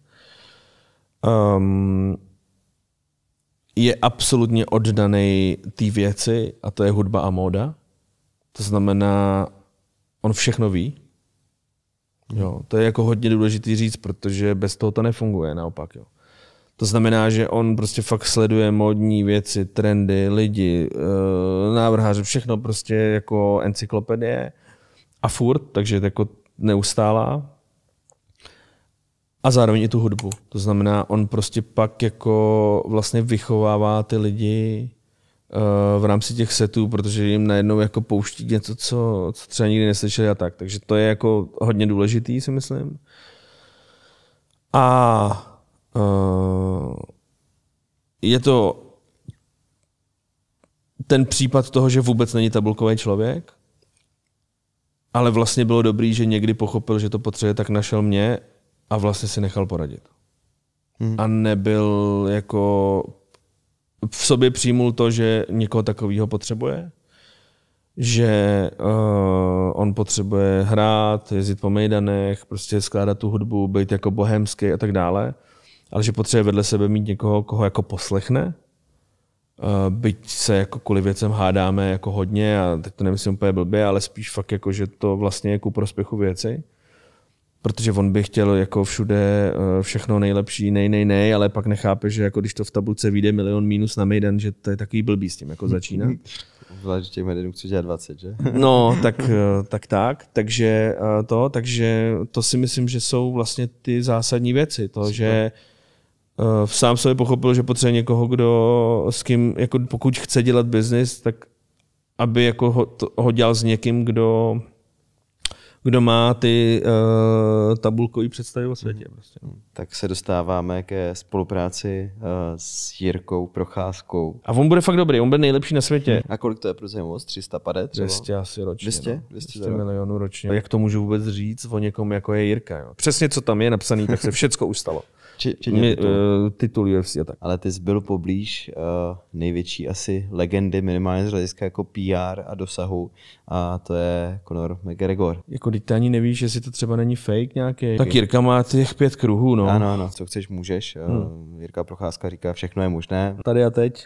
Um, je absolutně oddaný té věci a to je hudba a móda. To znamená, on všechno ví. Jo, to je jako hodně důležitý říct, protože bez toho to nefunguje, naopak. Jo. To znamená, že on prostě fakt sleduje módní věci, trendy, lidi, eh, návrháře, všechno prostě jako encyklopedie a furt, takže jako neustálá a zároveň i tu hudbu. To znamená, on prostě pak jako vlastně vychovává ty lidi eh, v rámci těch setů, protože jim najednou jako pouští něco, co, co třeba nikdy neslyšeli a tak. Takže to je jako hodně důležitý, si myslím. A uh, je to ten případ toho, že vůbec není tabulkový člověk, ale vlastně bylo dobrý, že někdy pochopil, že to potřebuje, tak našel mě a vlastně si nechal poradit. Hmm. A nebyl jako v sobě přijmul to, že někoho takového potřebuje, že uh, on potřebuje hrát, jezdit po mejdanech, prostě skládat tu hudbu, být jako bohemský a tak dále, ale že potřebuje vedle sebe mít někoho, koho jako poslechne, uh, byť se jako kvůli věcem hádáme jako hodně a teď to nemyslím úplně blbě, ale spíš fakt jako, že to vlastně je ku prospěchu věci protože on by chtěl jako všude eh, všechno nejlepší, nej, nej, nej, ale pak nechápe, že jako když to v tabulce vyjde milion minus na Mejdan, že to je takový blbý s tím jako začíná. [laughs] Zvlášť, že těch Mejdanů chce dělat 20, že? [laughs] no, tak, eh, tak, tak. Takže eh, to, takže to si myslím, že jsou vlastně ty zásadní věci. To, že v sám sobě pochopil, že potřebuje někoho, kdo s kým, jako pokud chce dělat biznis, tak aby jako ho, to, ho dělal s někým, kdo kdo má ty uh, eh, tabulkové představy o světě. Mhm. Prostě. No. Tak se dostáváme ke spolupráci uh, s Jirkou Procházkou. A on bude fakt dobrý, on bude nejlepší na světě. A kolik to je pro zajímavost? 300 pade? Třeba? 200 asi ročně. 200? No. 200, 200 milionů ročně. Jak to můžu vůbec říct o někom, jako je Jirka? Jo? Přesně, co tam je napsaný, tak se [laughs] všecko ustalo. Či, či mě, titul. Uh, titul UFC a tak. Ale ty jsi byl poblíž uh, největší asi legendy, minimálně z hlediska jako PR a dosahu, a to je Conor McGregor. Jako teď ani nevíš, jestli to třeba není fake nějaký. Tak Jirka má těch pět kruhů, no. Ano, ano, co chceš, můžeš. Hmm. Jirka Procházka říká, všechno je možné. Tady a teď.